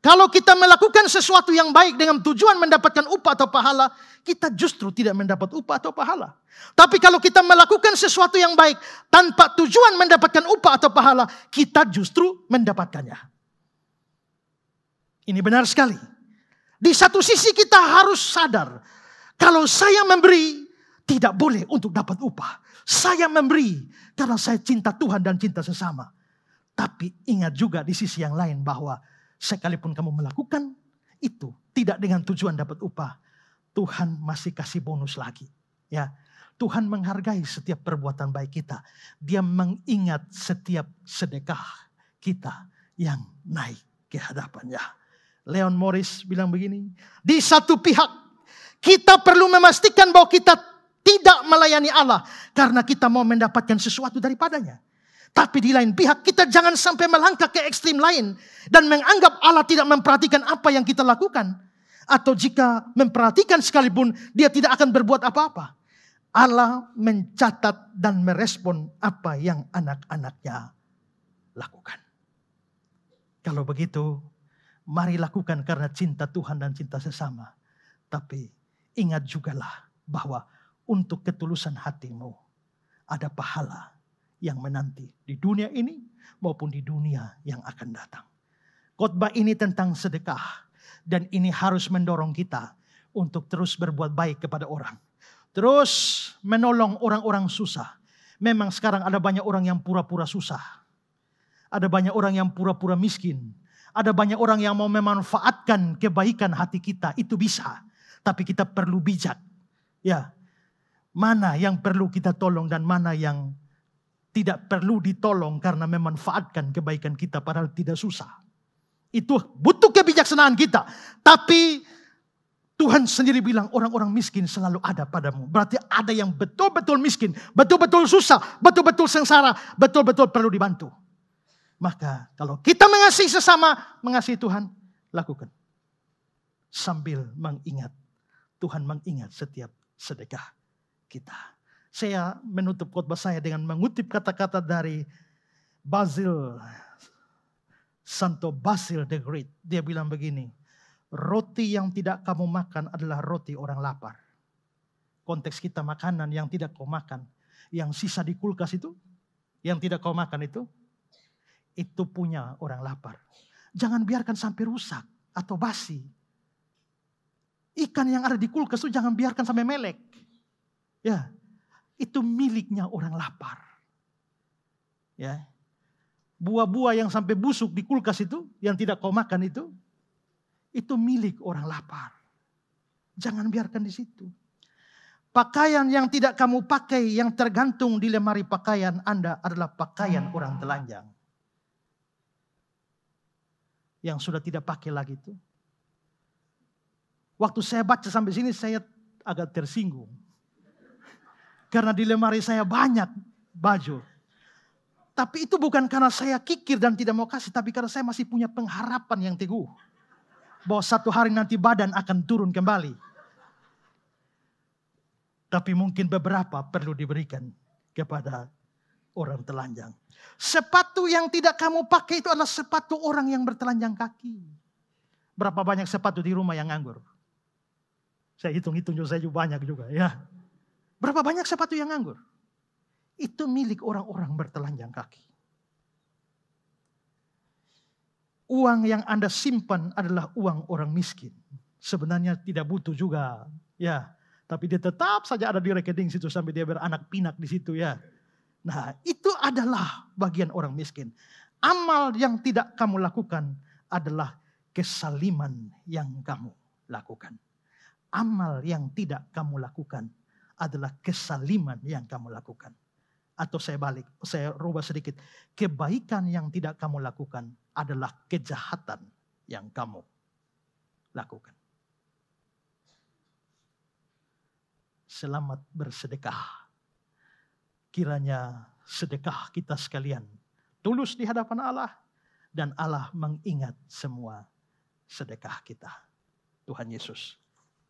Kalau kita melakukan sesuatu yang baik dengan tujuan mendapatkan upah atau pahala, kita justru tidak mendapat upah atau pahala. Tapi kalau kita melakukan sesuatu yang baik tanpa tujuan mendapatkan upah atau pahala, kita justru mendapatkannya. Ini benar sekali. Di satu sisi kita harus sadar kalau saya memberi tidak boleh untuk dapat upah. Saya memberi karena saya cinta Tuhan dan cinta sesama. Tapi ingat juga di sisi yang lain bahwa sekalipun kamu melakukan itu tidak dengan tujuan dapat upah, Tuhan masih kasih bonus lagi. Ya, Tuhan menghargai setiap perbuatan baik kita. Dia mengingat setiap sedekah kita yang naik ke hadapannya. Leon Morris bilang begini, di satu pihak kita perlu memastikan bahwa kita tidak melayani Allah karena kita mau mendapatkan sesuatu daripadanya. Tapi di lain pihak kita jangan sampai melangkah ke ekstrim lain dan menganggap Allah tidak memperhatikan apa yang kita lakukan. Atau jika memperhatikan sekalipun dia tidak akan berbuat apa-apa. Allah mencatat dan merespon apa yang anak-anaknya lakukan. Kalau begitu, mari lakukan karena cinta Tuhan dan cinta sesama. Tapi ingat jugalah bahwa untuk ketulusan hatimu. Ada pahala yang menanti di dunia ini maupun di dunia yang akan datang. Khotbah ini tentang sedekah dan ini harus mendorong kita untuk terus berbuat baik kepada orang. Terus menolong orang-orang susah. Memang sekarang ada banyak orang yang pura-pura susah. Ada banyak orang yang pura-pura miskin. Ada banyak orang yang mau memanfaatkan kebaikan hati kita. Itu bisa. Tapi kita perlu bijak. Ya, mana yang perlu kita tolong dan mana yang tidak perlu ditolong karena memanfaatkan kebaikan kita padahal tidak susah. Itu butuh kebijaksanaan kita. Tapi Tuhan sendiri bilang orang-orang miskin selalu ada padamu. Berarti ada yang betul-betul miskin, betul-betul susah, betul-betul sengsara, betul-betul perlu dibantu. Maka kalau kita mengasihi sesama, mengasihi Tuhan, lakukan. Sambil mengingat, Tuhan mengingat setiap sedekah kita. Saya menutup khotbah saya dengan mengutip kata-kata dari Basil, Santo Basil the Great. Dia bilang begini, roti yang tidak kamu makan adalah roti orang lapar. Konteks kita makanan yang tidak kau makan, yang sisa di kulkas itu, yang tidak kau makan itu, itu punya orang lapar. Jangan biarkan sampai rusak atau basi. Ikan yang ada di kulkas itu jangan biarkan sampai melek. Ya, itu miliknya orang lapar. Ya. Buah-buah yang sampai busuk di kulkas itu, yang tidak kau makan itu, itu milik orang lapar. Jangan biarkan di situ. Pakaian yang tidak kamu pakai yang tergantung di lemari pakaian Anda adalah pakaian orang telanjang. Yang sudah tidak pakai lagi itu. Waktu saya baca sampai sini saya agak tersinggung. Karena di lemari saya banyak baju. Tapi itu bukan karena saya kikir dan tidak mau kasih, tapi karena saya masih punya pengharapan yang teguh. Bahwa satu hari nanti badan akan turun kembali. Tapi mungkin beberapa perlu diberikan kepada orang telanjang. Sepatu yang tidak kamu pakai itu adalah sepatu orang yang bertelanjang kaki. Berapa banyak sepatu di rumah yang nganggur? Saya hitung-hitung juga, saya juga banyak juga ya. Berapa banyak sepatu yang nganggur? Itu milik orang-orang bertelanjang kaki. Uang yang Anda simpan adalah uang orang miskin. Sebenarnya tidak butuh juga, ya. Tapi dia tetap saja ada di rekening situ sampai dia beranak pinak di situ ya. Nah, itu adalah bagian orang miskin. Amal yang tidak kamu lakukan adalah kesaliman yang kamu lakukan. Amal yang tidak kamu lakukan adalah kesaliman yang kamu lakukan. Atau saya balik, saya rubah sedikit. Kebaikan yang tidak kamu lakukan adalah kejahatan yang kamu lakukan. Selamat bersedekah. Kiranya sedekah kita sekalian tulus di hadapan Allah dan Allah mengingat semua sedekah kita. Tuhan Yesus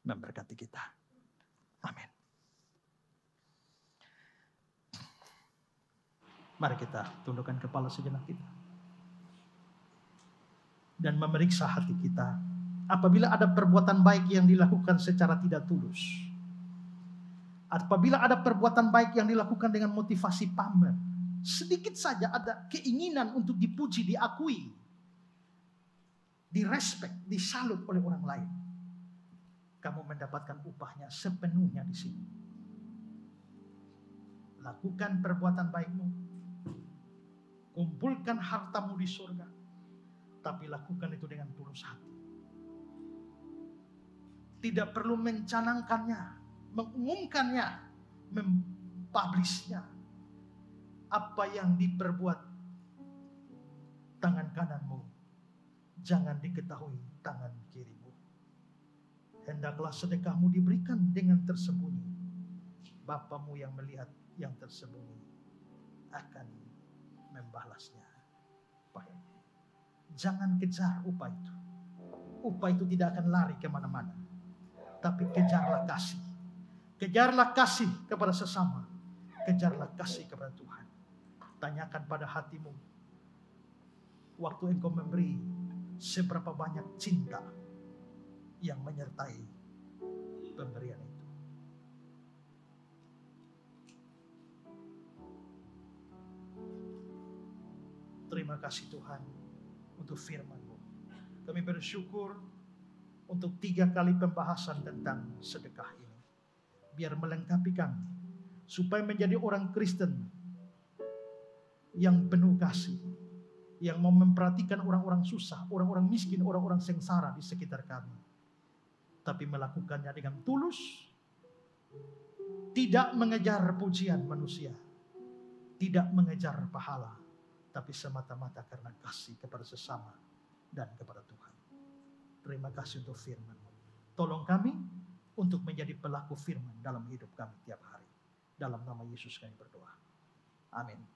memberkati kita. Amin. Mari kita tundukkan kepala sejenak kita. Dan memeriksa hati kita. Apabila ada perbuatan baik yang dilakukan secara tidak tulus. Apabila ada perbuatan baik yang dilakukan dengan motivasi pamer. Sedikit saja ada keinginan untuk dipuji, diakui. Direspek, disalut oleh orang lain. Kamu mendapatkan upahnya sepenuhnya di sini. Lakukan perbuatan baikmu Kumpulkan hartamu di surga. Tapi lakukan itu dengan tulus hati. Tidak perlu mencanangkannya, mengumumkannya, mempublishnya. Apa yang diperbuat tangan kananmu, jangan diketahui tangan kirimu. Hendaklah sedekahmu diberikan dengan tersembunyi. Bapamu yang melihat yang tersembunyi akan membalasnya. Upayanya. Jangan kejar upah itu. Upah itu tidak akan lari kemana-mana. Tapi kejarlah kasih. Kejarlah kasih kepada sesama. Kejarlah kasih kepada Tuhan. Tanyakan pada hatimu. Waktu engkau memberi seberapa banyak cinta yang menyertai pemberian Terima kasih Tuhan untuk firman-Mu. Kami bersyukur untuk tiga kali pembahasan tentang sedekah ini. Biar melengkapi kami. Supaya menjadi orang Kristen yang penuh kasih. Yang mau memperhatikan orang-orang susah, orang-orang miskin, orang-orang sengsara di sekitar kami. Tapi melakukannya dengan tulus. Tidak mengejar pujian manusia. Tidak mengejar pahala tapi semata-mata karena kasih kepada sesama dan kepada Tuhan. Terima kasih untuk firman Tolong kami untuk menjadi pelaku firman dalam hidup kami tiap hari. Dalam nama Yesus kami berdoa. Amin.